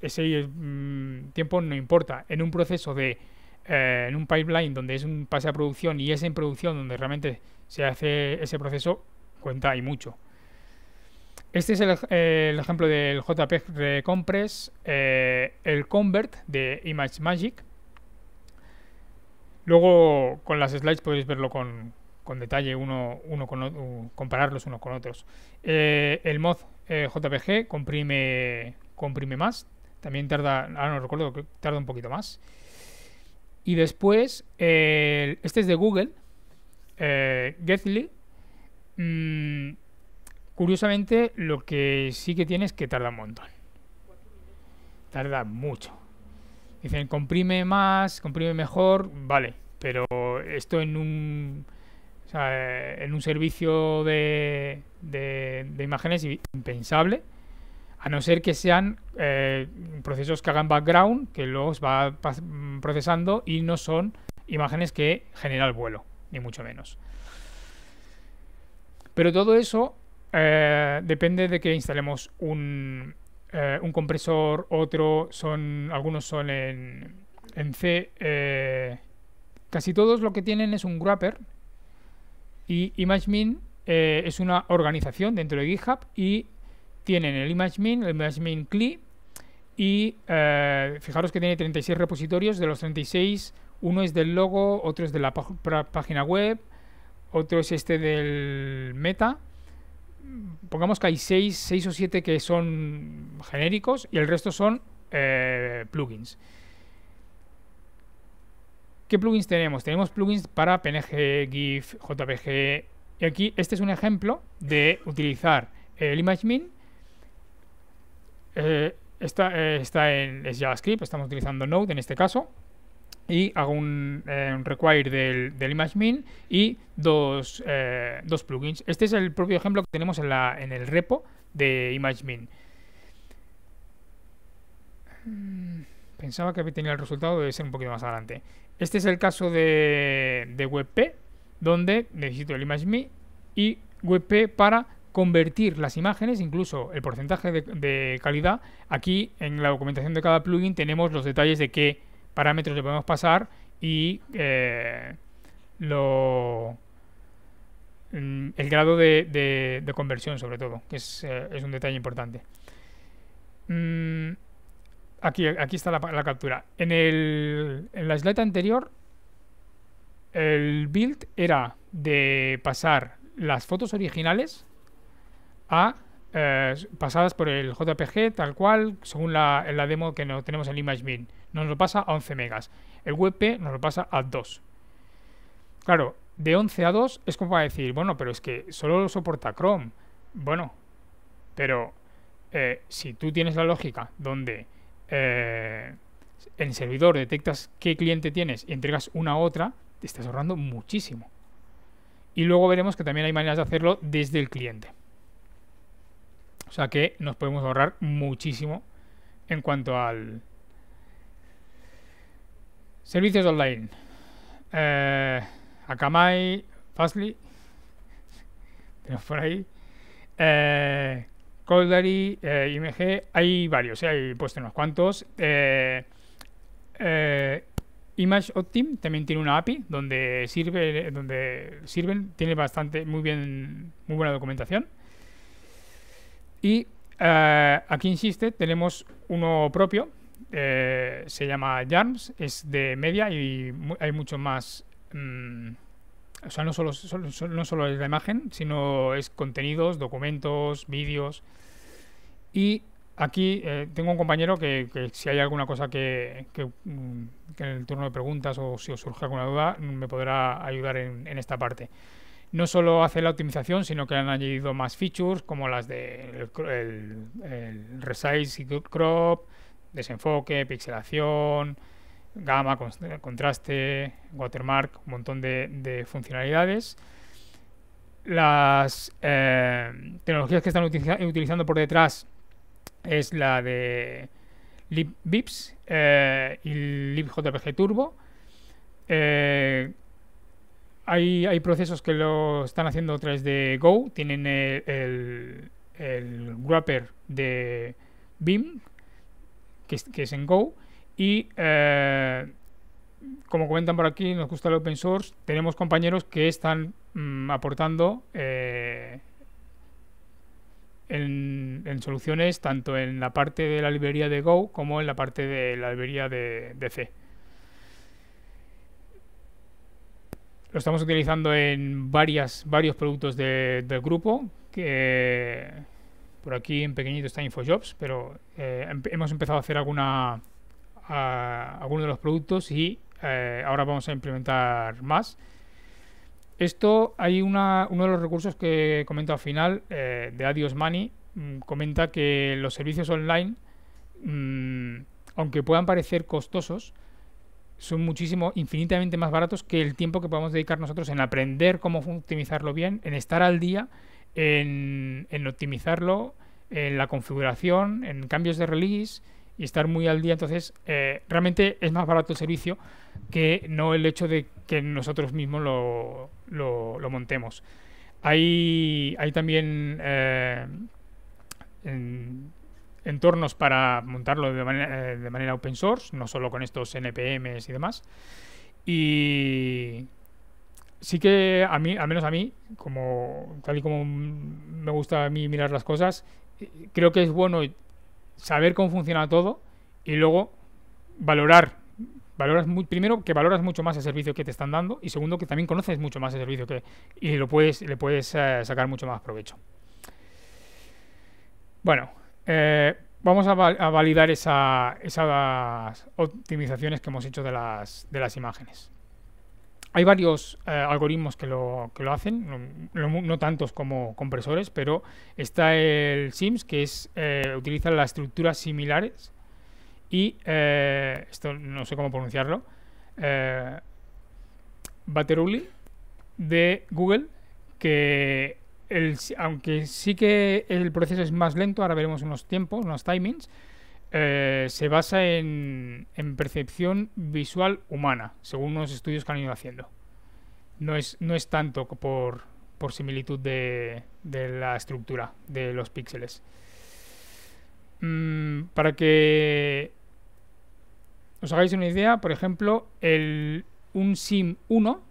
ese mm, tiempo no importa. En un proceso de, eh, en un pipeline donde es un pase a producción y es en producción donde realmente se hace ese proceso, cuenta y mucho. Este es el, ejemplo del JPG Recompress, eh, el Convert de Image Magic. Luego con las slides podéis verlo con, con detalle, uno, uno con, compararlos unos con otros. Eh, el mod JPG comprime comprime más. También tarda, ahora no recuerdo, que tarda un poquito más. Y después, este es de Google, eh, mm, curiosamente, lo que sí que tiene es que tarda un montón. Tarda mucho. Dicen, comprime más, comprime mejor, vale, pero esto en un en un servicio de, de, de imágenes impensable a no ser que sean eh, procesos que hagan background, que los va mm, procesando y no son imágenes que genera el vuelo, ni mucho menos. Pero todo eso eh, depende de que instalemos eh, un, compresor, otro, son algunos son en, en C. casi todos lo que tienen es un grapper. y ImageMin es una organización dentro de GitHub y tienen el ImageMin, el ImageMin CLI, y eh, fijaros que tiene 36 repositorios, de los 36 uno es del logo, otro es de la página web, otro es este del meta. Pongamos que hay 6, o 7 que son genéricos y el resto son eh, plugins. ¿Qué plugins tenemos? Tenemos plugins para PNG, GIF, JPG. Y aquí este es un ejemplo de utilizar el ImageMin eh, eh, está, está en JavaScript, estamos utilizando Node en este caso, y hago un, eh, require del, del ImageMin y eh, dos, plugins. Este es el propio ejemplo que tenemos en, la, en el repo de ImageMin. Mm, pensaba que tenía el resultado, debe ser un poquito más adelante. Este es el caso de, de WebP, donde necesito el ImageMin y WebP para convertir las imágenes, incluso el porcentaje de, calidad. Aquí en la documentación de cada plugin tenemos los detalles de qué parámetros le podemos pasar y eh, lo, mm, el grado de, de, conversión sobre todo, que es, eh, un detalle importante. Mm, aquí, aquí está la, captura. En, en la slide anterior el build era de pasar las fotos originales a eh, pasadas por el JPG tal cual, según la, demo que no tenemos en Imagebin Nos lo pasa a 11 megas. El WebP nos lo pasa a 2. Claro, de 11 a 2 es como para decir, bueno, pero es que solo lo soporta Chrome. Bueno, pero eh, si tú tienes la lógica donde eh, en el servidor detectas qué cliente tienes y entregas una a otra, te estás ahorrando muchísimo. Y luego veremos que también hay maneras de hacerlo desde el cliente. O sea que nos podemos ahorrar muchísimo en cuanto al... Servicios online. Eh, Akamai, Fastly. Tenemos por ahí. Eh, Coldary, eh, IMG. Hay varios, hay puesto unos cuantos. Image Optim también tiene una API donde sirve, donde sirven, tiene bastante, muy bien, muy buena documentación. Y eh, aquí insiste, tenemos uno propio, eh, se llama Jarms, es de media y hay mucho más... Mm, o sea, no solo, no solo es la imagen, sino es contenidos, documentos, vídeos. Y aquí eh, tengo un compañero que, si hay alguna cosa mm, que, en el turno de preguntas o si os surge alguna duda, me podrá ayudar en esta parte no solo hace la optimización, sino que han añadido más features como las de el, resize y crop, desenfoque, pixelación, gama, contraste, watermark, un montón de, funcionalidades. Las eh, tecnologías que están utilizando por detrás es la de LibVips eh, y LibJPG Turbo. Eh, hay, hay, procesos que lo están haciendo a través de Go, tienen el, wrapper de BIM, que es, en Go, y eh, como comentan por aquí, nos gusta el open source, tenemos compañeros que están mm, aportando eh, en, soluciones tanto en la parte de la librería de Go como en la parte de la librería de, de C. Lo estamos utilizando en varias, varios productos del grupo. Que por aquí en pequeñito está InfoJobs, pero eh, hemos empezado a hacer alguna de los productos y eh, ahora vamos a implementar más. Esto hay una, uno de los recursos que comento al final eh, de Adios Money mm, comenta que los servicios online, mm, aunque puedan parecer costosos, son muchísimo, infinitamente más baratos que el tiempo que podemos dedicar nosotros en aprender cómo optimizarlo bien, en estar al día, en, optimizarlo, en la configuración, en cambios de release y estar muy al día. Entonces, eh, realmente es más barato el servicio que no el hecho de que nosotros mismos lo, montemos. Hay, hay también eh, en, entornos para montarlo eh, de manera, open source, no solo con estos NPMs y demás. Y sí que a mí, al menos a mí, como tal y como me gusta a mí mirar las cosas, creo que es bueno saber cómo funciona todo y luego valorar. Valoras primero que valoras mucho más el servicio que te están dando y segundo que también conoces mucho más el servicio que y lo puedes le puedes eh, sacar mucho más provecho. Bueno, eh, vamos a, validar esas optimizaciones que hemos hecho de las, imágenes. Hay varios eh, algoritmos que lo, hacen, no, tantos como compresores, pero está el SIMS que es, eh, utiliza las estructuras similares y esto no sé cómo pronunciarlo, Bateruli de Google que aunque sí que el proceso es más lento, ahora veremos unos tiempos, unos timings, eh, se basa en, percepción visual humana, según unos estudios que han ido haciendo. No es, no es tanto por, similitud de, la estructura de los píxeles. Mm, para que os hagáis una idea, por ejemplo, el, un SIM 1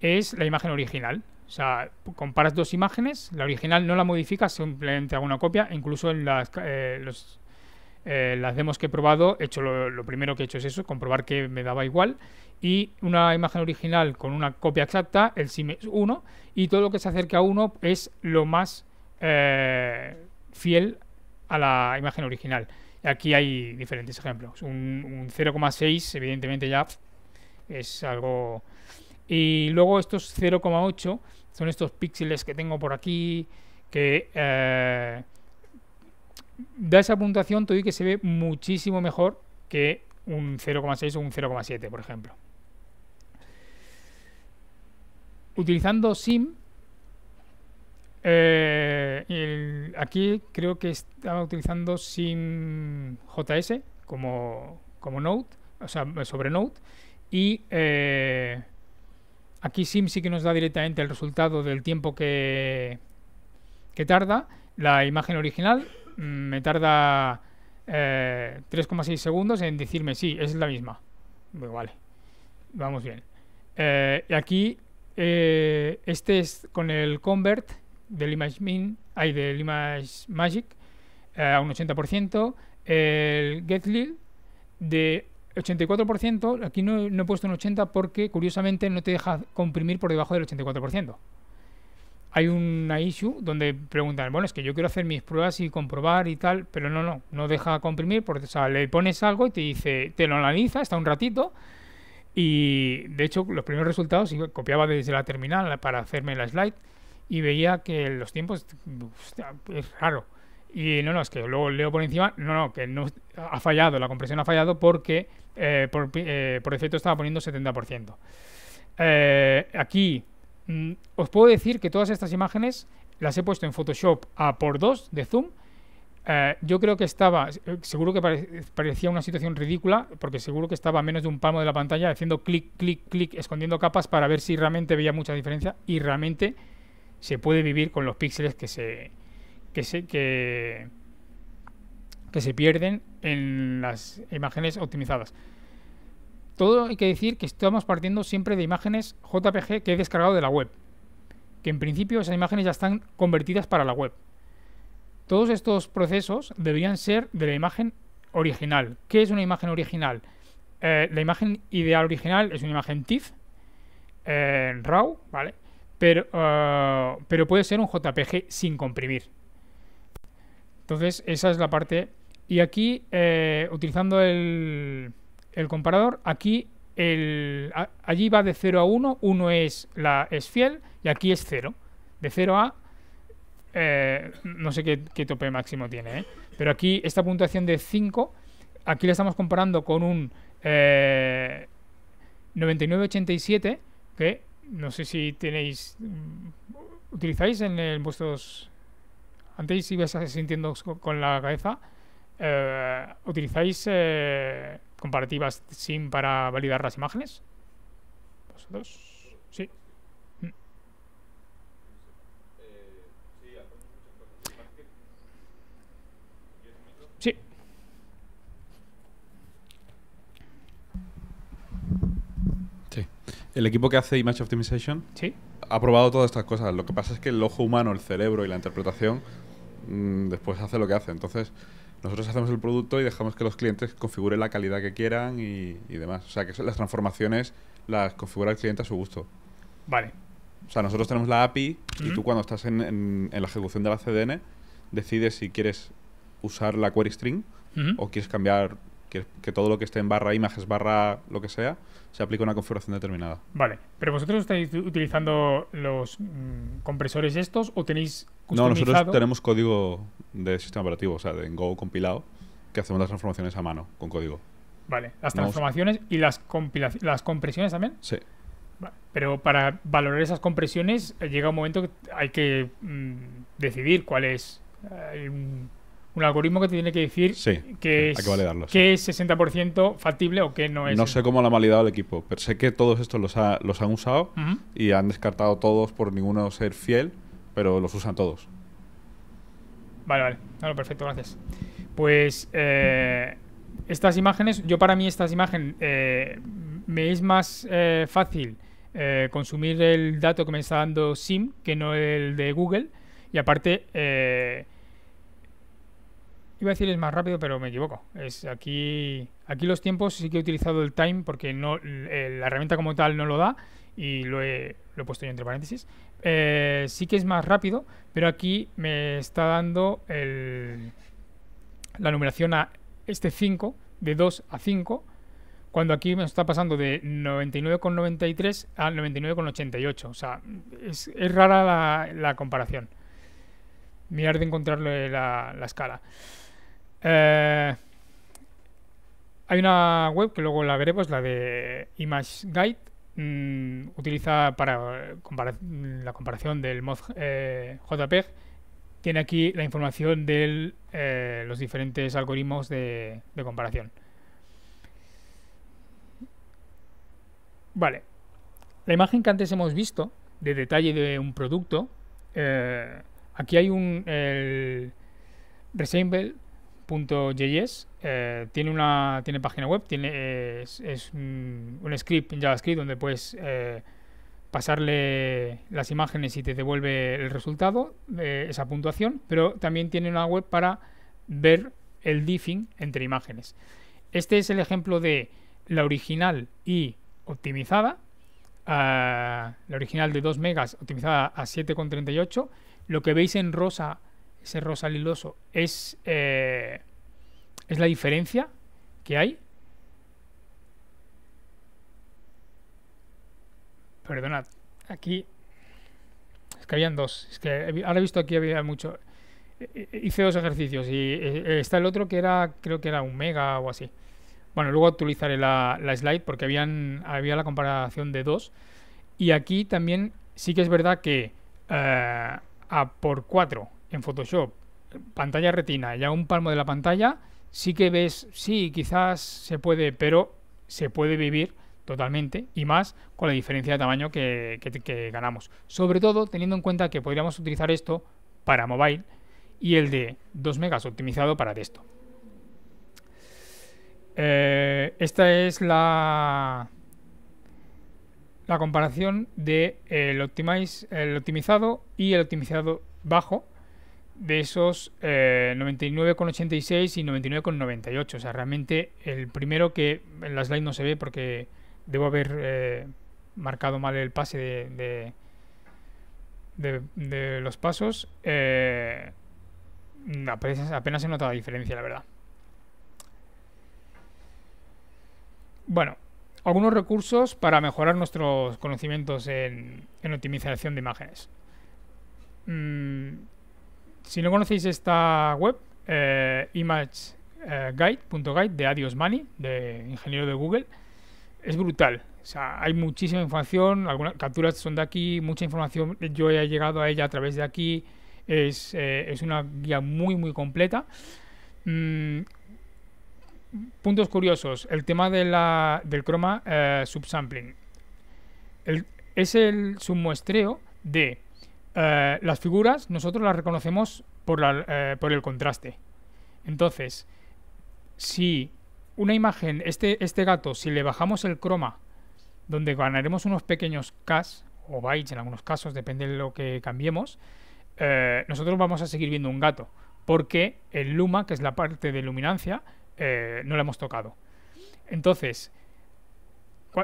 es la imagen original. O sea, comparas dos imágenes, la original no la modificas, simplemente hago una copia, e incluso en eh, eh, las, demos que he probado, hecho lo, primero que he hecho es eso, comprobar que me daba igual, y una imagen original con una copia exacta, el sim es 1, y todo lo que se acerca a 1 es lo más eh, fiel a la imagen original. Aquí hay diferentes ejemplos. Un, un 0,6, evidentemente ya es algo y luego estos 0,8 son estos píxeles que tengo por aquí, que eh, da esa puntuación todavía que se ve muchísimo mejor que un 0,6 o un 0,7, por ejemplo. Utilizando SIM, eh, aquí creo que estaba utilizando SIM JS como, como Node, o sea, sobre note y eh, Aquí Sim sí que nos da directamente el resultado del tiempo que, que tarda. La imagen original mm, me tarda 3,6 eh, segundos en decirme sí, es la misma. Pues vale, vamos bien. Eh, y aquí, eh, este es con el convert del image min, del image magic a un 80%, el getLil de 84%, aquí no, he puesto un 80 porque curiosamente no te deja comprimir por debajo del 84%. Hay una issue donde preguntan, bueno, es que yo quiero hacer mis pruebas y comprobar y tal, pero no, no, no deja comprimir, porque, o le pones algo y te dice, te lo analiza, está un ratito, y de hecho los primeros resultados copiaba desde la terminal para hacerme la slide y veía que los tiempos, es raro. Y no, no, es que luego leo por encima, no, no, que no ha fallado, la compresión ha fallado porque eh, por, eh, defecto estaba poniendo 70%. Eh, aquí mm, os puedo decir que todas estas imágenes las he puesto en Photoshop a por 2 de zoom. Eh, yo creo que estaba, seguro que parecía una situación ridícula, porque seguro que estaba a menos de un palmo de la pantalla haciendo clic, clic, clic, escondiendo capas para ver si realmente veía mucha diferencia y realmente se puede vivir con los píxeles que se, que se, que, que se pierden en las imágenes optimizadas. Todo hay que decir que estamos partiendo siempre de imágenes JPG que he descargado de la web. Que en principio esas imágenes ya están convertidas para la web. Todos estos procesos deberían ser de la imagen original. ¿Qué es una imagen original? Eh, la imagen ideal original es una imagen TIFF, en eh, RAW, ¿vale? Pero, eh, pero puede ser un JPG sin comprimir. Entonces, esa es la parte. Y aquí, eh, utilizando el, el, comparador, aquí el, allí va de 0 a 1, 1 es, la, es fiel y aquí es 0. De 0 a eh, no sé qué, tope máximo tiene, ¿eh? pero aquí esta puntuación de 5, aquí la estamos comparando con un eh, 9987, que no sé si tenéis, mm, utilizáis en vuestros antes ibas sintiendo con la cabeza, eh, ¿utilizáis eh, comparativas SIM para validar las imágenes? ¿Vosotros? Sí. Mm. Sí. Sí. El equipo que hace Image Optimization ¿Sí? ha probado todas estas cosas. Lo que pasa es que el ojo humano, el cerebro y la interpretación Mm, después hace lo que hace. Entonces, nosotros hacemos el producto y dejamos que los clientes configuren la calidad que quieran y, demás. O sea, que las transformaciones las configura el cliente a su gusto. Vale. O sea, nosotros tenemos la API y tú cuando estás en, la ejecución de la CDN decides si quieres usar la query string o quieres cambiar, quieres que todo lo que esté en barra images, barra lo que sea, se aplica una configuración determinada. Vale, pero vosotros estáis utilizando los mm, compresores estos o tenéis No, nosotros tenemos código de sistema operativo, o sea, de Go compilado, que hacemos las transformaciones a mano con código. Vale, las transformaciones y las, las compresiones también. Sí. Pero para valorar esas compresiones eh, llega un momento que hay que mm, decidir cuál es eh, un algoritmo que te tiene que decir que, es, que es 60% factible o que no es. No sé cómo lo ha validado el equipo, pero sé que todos estos los, los han usado y han descartado todos por ninguno ser fiel, pero los usan todos. Vale, vale. perfecto, gracias. Pues eh, estas imágenes, yo para mí estas imágenes eh, me es más eh, fácil consumir el dato que me está dando SIM que no el de Google y aparte Iba a decir es más rápido, pero me equivoco. Es aquí, aquí los tiempos sí que he utilizado el time porque no, eh, la herramienta como tal no lo da y lo he, lo he puesto yo entre paréntesis. Eh, sí que es más rápido, pero aquí me está dando la numeración a este 5, de 2 a 5, cuando aquí me está pasando de 99,93 a 99,88. O sea, es, rara la, comparación. Mirar de encontrarle la escala. Eh, hay una web que luego la veremos, pues, la de Image Guide. Mm, utiliza para eh, la comparación del mod eh, JPEG. Tiene aquí la información de los diferentes algoritmos de, comparación. Vale. La imagen que antes hemos visto de detalle de un producto, aquí hay un el Resemble .js eh, tiene una tiene página web, tiene es, un, script en JavaScript donde puedes eh, pasarle las imágenes y te devuelve el resultado, esa puntuación, pero también tiene una web para ver el diffing entre imágenes. Este es el ejemplo de la original y optimizada, ah, la original de 2 megas optimizada a 7,38. Lo que veis en rosa ese rosa-liloso... es, eh, es la diferencia que hay. Perdonad, aquí es que habían dos, es que ahora he visto aquí había mucho. Eh, hice dos ejercicios y eh, está el otro que era, creo que era un mega o así. Bueno, luego actualizaré la, la slide porque habían, había la comparación de dos. Y aquí también sí que es verdad que a por 4 en Photoshop, pantalla retina y un palmo de la pantalla, sí que ves, sí, quizás se puede, pero se puede vivir totalmente y más con la diferencia de tamaño que, ganamos. Sobre todo teniendo en cuenta que podríamos utilizar esto para mobile y el de 2 megas optimizado para texto eh, esta es la, la comparación de el optimizado y el optimizado bajo de esos 99,86 eh, y 99,98. O sea, realmente el primero que en la slide no se ve porque debo haber eh, marcado mal el pase de, de, los pasos. Eh, apenas, apenas, se nota la diferencia, la verdad. Bueno, algunos recursos para mejorar nuestros conocimientos en, en optimización de imágenes. Mm, si no conocéis esta web, eh, imageguide.guide eh, de Adios money de ingeniero de Google, es brutal. hay muchísima información, algunas capturas son de aquí, mucha información yo he llegado a ella a través de aquí. Es, eh, una guía muy, muy completa. Mm, puntos curiosos. El tema de del croma subsampling. es el submuestreo de eh, las figuras nosotros las reconocemos eh, por, el contraste. Entonces, si una imagen, este, este gato, si le bajamos el croma, donde ganaremos unos pequeños Ks o bytes en algunos casos, depende de lo que cambiemos, eh, nosotros vamos a seguir viendo un gato, porque el luma, que es la parte de luminancia, no la hemos tocado. Entonces,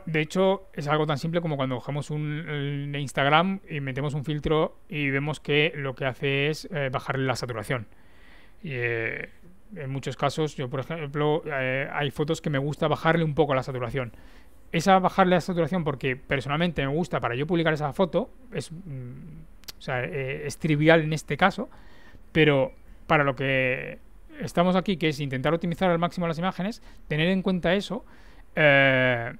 de hecho, es algo tan simple como cuando cogemos un Instagram y metemos un filtro y vemos que lo que hace es eh, bajarle la saturación. Y, eh, en muchos casos, yo por ejemplo, eh, hay fotos que me gusta bajarle un poco la saturación. Esa bajarle la saturación porque personalmente me gusta para yo publicar esa foto, es, mm, es trivial en este caso, pero para lo que estamos aquí, que es intentar optimizar al máximo las imágenes, tener en cuenta eso. Eh,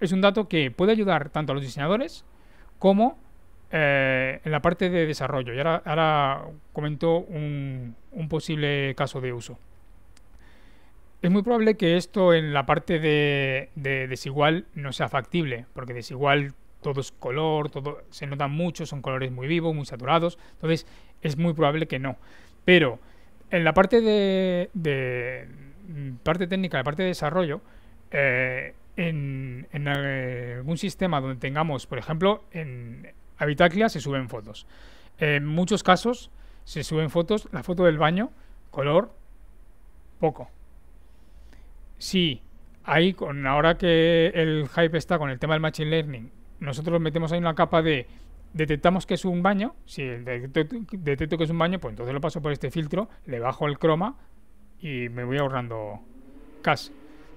es un dato que puede ayudar tanto a los diseñadores como eh, en la parte de desarrollo. Y ahora, ahora comento un, posible caso de uso. Es muy probable que esto en la parte de, desigual no sea factible, porque desigual todo es color, todo se nota mucho, son colores muy vivos, muy saturados, entonces es muy probable que no. Pero en la parte de, de mm, parte técnica, la parte de desarrollo, eh, en, eh, algún sistema donde tengamos, por ejemplo, en Habitaclia se suben fotos. En muchos casos se suben fotos, la foto del baño, color, poco. Si ahí, con, ahora que el hype está con el tema del Machine Learning, nosotros metemos ahí una capa de detectamos que es un baño, si detecto que es un baño, pues entonces lo paso por este filtro, le bajo el croma y me voy ahorrando cash.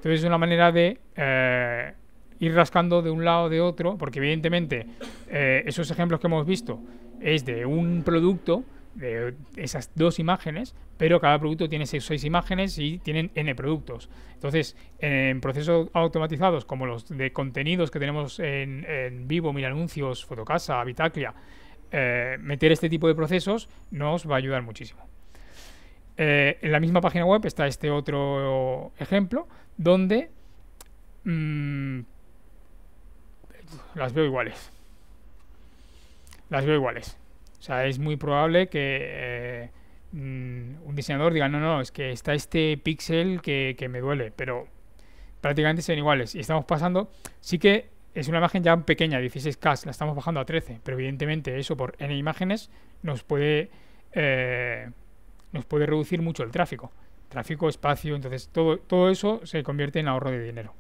Entonces es una manera de eh, ir rascando de un lado o de otro, porque evidentemente eh, esos ejemplos que hemos visto es de un producto, de esas dos imágenes, pero cada producto tiene seis, imágenes y tienen n productos. Entonces, en procesos automatizados como los de contenidos que tenemos en, vivo, mil anuncios, fotocasa, habitaclia, eh, meter este tipo de procesos nos va a ayudar muchísimo. en la misma página web está este otro ejemplo donde mm, las veo iguales. Las veo iguales. O sea, es muy probable que eh, mm, un diseñador diga, no, no, es que está este píxel que, me duele, pero prácticamente son iguales. Y estamos pasando, sí que es una imagen ya pequeña, 16K, la estamos bajando a 13, pero evidentemente eso por N imágenes nos puede, eh, nos puede reducir mucho el tráfico tráfico, espacio, entonces todo, todo eso se convierte en ahorro de dinero.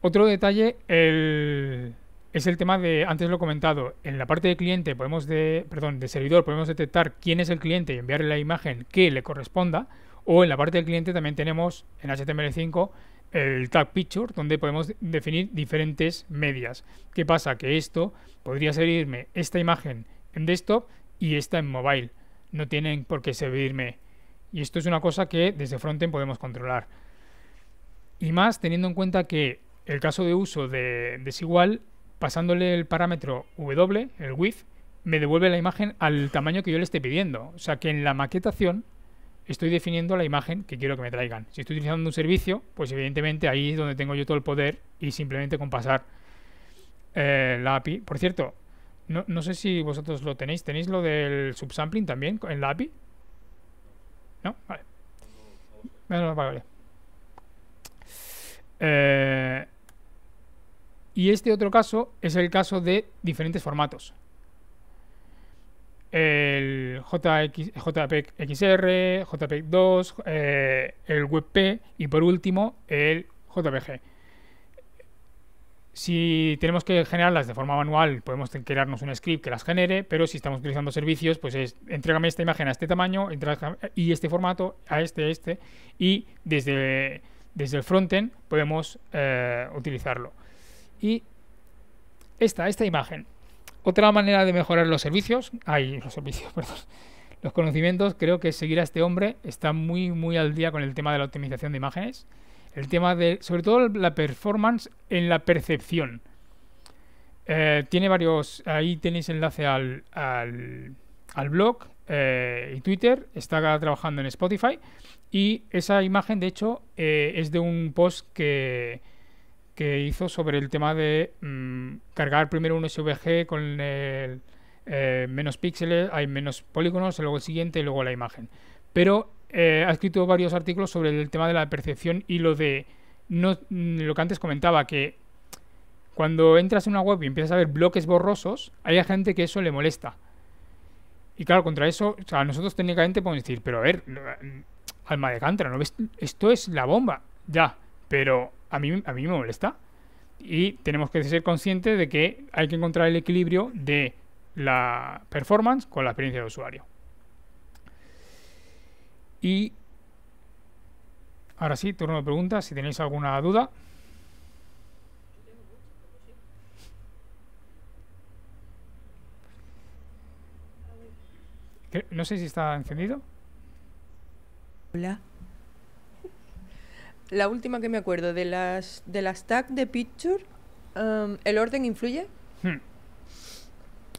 Otro detalle el, es el tema de, antes lo he comentado, en la parte de cliente podemos de, perdón, de servidor podemos detectar quién es el cliente y enviarle la imagen que le corresponda, o en la parte del cliente también tenemos en HTML5 el tag picture, donde podemos definir diferentes medias. ¿Qué pasa? Que esto podría servirme esta imagen en desktop y esta en mobile. No tienen por qué servirme y esto es una cosa que desde frontend podemos controlar. Y más teniendo en cuenta que el caso de uso de desigual, pasándole el parámetro w, el width, me devuelve la imagen al tamaño que yo le esté pidiendo. O sea que en la maquetación estoy definiendo la imagen que quiero que me traigan. Si estoy utilizando un servicio, pues evidentemente ahí es donde tengo yo todo el poder y simplemente con pasar eh, la API. Por cierto, no, no sé si vosotros lo tenéis. ¿Tenéis lo del subsampling también en la API? ¿No? Vale. Eh, y este otro caso es el caso de diferentes formatos. El JX, JPEG XR, JPEG eh, 2, el WebP y por último el JPG. Si tenemos que generarlas de forma manual, podemos crearnos un script que las genere, pero si estamos utilizando servicios, pues es entrégame esta imagen a este tamaño y este formato a este, a este, y desde, el frontend podemos eh, utilizarlo. Y esta, esta imagen. Otra manera de mejorar los servicios, hay los servicios, perdón, los conocimientos, creo que seguir a este hombre, está muy, muy al día con el tema de la optimización de imágenes. El tema de, sobre todo la performance en la percepción. Eh, tiene varios, ahí tenéis enlace al, al, blog eh, y Twitter, está trabajando en Spotify y esa imagen de hecho eh, es de un post que, hizo sobre el tema de mm, cargar primero un SVG con menos píxeles, hay menos polígonos, luego el siguiente y luego la imagen. Pero eh, ha escrito varios artículos sobre el tema de la percepción y lo de mm, lo que antes comentaba, que cuando entras en una web y empiezas a ver bloques borrosos, hay gente que eso le molesta. Y claro, contra eso, o nosotros técnicamente podemos decir, pero a ver, mm, alma de cantra, ¿no ves? Esto es la bomba, ya, pero a mí, a mí me molesta. Y tenemos que ser conscientes de que hay que encontrar el equilibrio de la performance con la experiencia de usuario. Y ahora sí, turno de preguntas, si tenéis alguna duda. No sé si está encendido. Hola. La última que me acuerdo, de las, de las tag de picture, um, ¿el orden influye? Hmm.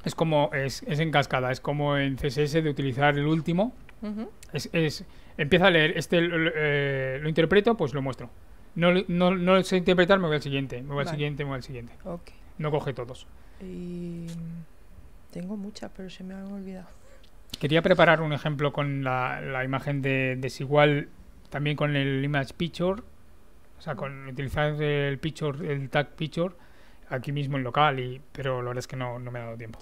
Es como, es, es en cascada, es como en CSS de utilizar el último es, empieza a leer, este eh, lo, interpreto, pues lo muestro. No, no, no, sé interpretar, me voy al siguiente, me voy al siguiente, me voy al siguiente. No coge todos. Y... Tengo muchas, pero se me han olvidado. Quería preparar un ejemplo con la, imagen de desigual, también con el image picture, o sea, con utilizar el picture, el tag picture, aquí mismo en local, y, pero la verdad es que no, no me ha dado tiempo.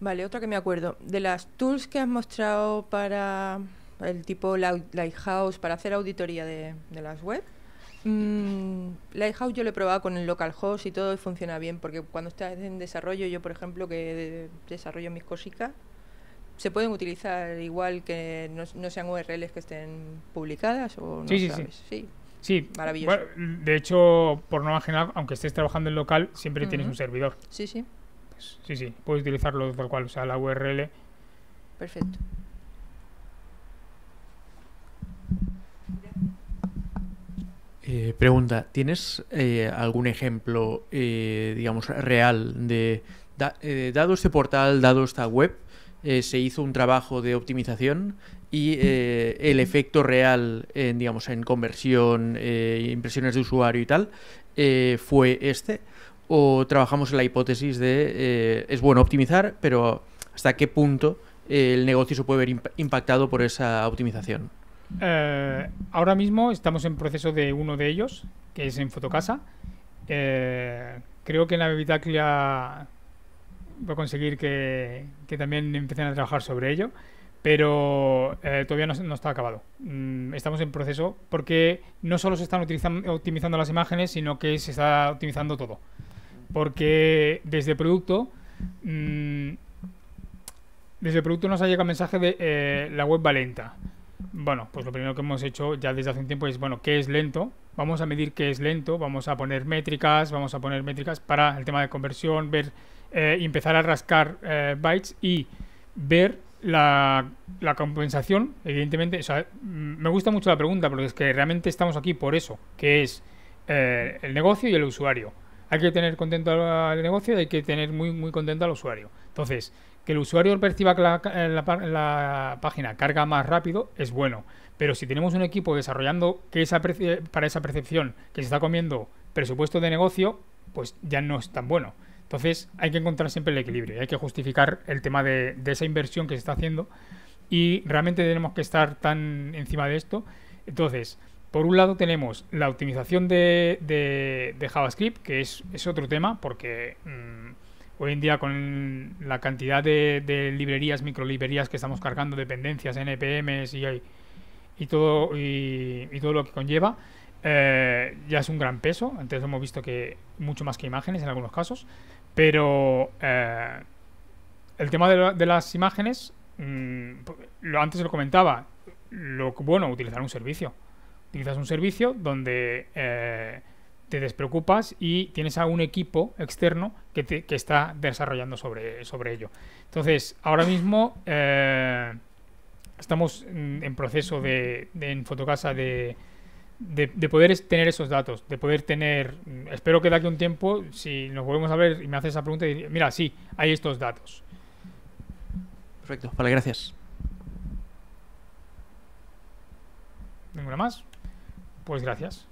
Vale, otra que me acuerdo. De las tools que has mostrado para el tipo Lighthouse, para hacer auditoría de, las web, mm, Lighthouse yo lo he probado con el localhost y todo y funciona bien, porque cuando estás en desarrollo, yo por ejemplo que desarrollo mis cositas, se pueden utilizar igual que no, sean URLs que estén publicadas o no sabes. Sí, sí. de hecho, por no imaginar, aunque estés trabajando en local, siempre tienes un servidor. Sí, sí. Sí, sí, puedes utilizarlo tal cual, o sea, la URL. Perfecto. Eh, pregunta, ¿tienes eh, algún ejemplo, eh, digamos, real de, dado este portal, dado esta web, se hizo un trabajo de optimización y el efecto real, en, digamos, en conversión, impresiones de usuario y tal, fue este? o trabajamos en la hipótesis de eh, es bueno optimizar, pero hasta qué punto eh, el negocio se puede ver impactado por esa optimización. Eh, ahora mismo estamos en proceso de uno de ellos, que es en Fotocasa. creo que en la Bebitaclia voy a conseguir que, que, también empiecen a trabajar sobre ello, pero todavía no, está acabado. Mm, estamos en proceso porque no solo se están optimizando las imágenes, sino que se está optimizando todo. Porque desde producto. Mm, desde producto nos ha llegado mensaje de eh, la web va lenta. Bueno, pues lo primero que hemos hecho ya desde hace un tiempo es, bueno, ¿qué es lento? Vamos a medir qué es lento, vamos a poner métricas, vamos a poner métricas para el tema de conversión, ver, eh, empezar a rascar eh, bytes y ver la, compensación, evidentemente. O mm, me gusta mucho la pregunta porque es que realmente estamos aquí por eso, que es el negocio y el usuario hay que tener contento al negocio y hay que tener muy, muy contento al usuario. Entonces, que el usuario perciba que la, página carga más rápido es bueno, pero si tenemos un equipo desarrollando que para esa percepción que se está comiendo presupuesto de negocio, pues ya no es tan bueno. Entonces hay que encontrar siempre el equilibrio, hay que justificar el tema de, de esa inversión que se está haciendo y realmente tenemos que estar tan encima de esto. Entonces, por un lado tenemos la optimización de, JavaScript, que es, otro tema, porque mm, hoy en día con la cantidad de, de, librerías, microlibrerías que estamos cargando, dependencias, NPMs y, todo, y, todo lo que conlleva, eh, ya es un gran peso. Antes hemos visto que mucho más que imágenes en algunos casos, pero eh, el tema de, las imágenes, mm, lo, antes lo comentaba, lo bueno, utilizar un servicio utilizas un servicio donde eh, te despreocupas y tienes a un equipo externo que, que está desarrollando sobre, sobre, ello. Entonces, ahora mismo eh, estamos en proceso de, en Fotocasa de, poder tener esos datos, de poder tener, mm, espero que de aquí un tiempo, si nos volvemos a ver y me haces esa pregunta, mira, sí, hay estos datos. Perfecto, vale, gracias. ¿Ninguna más? Pues gracias.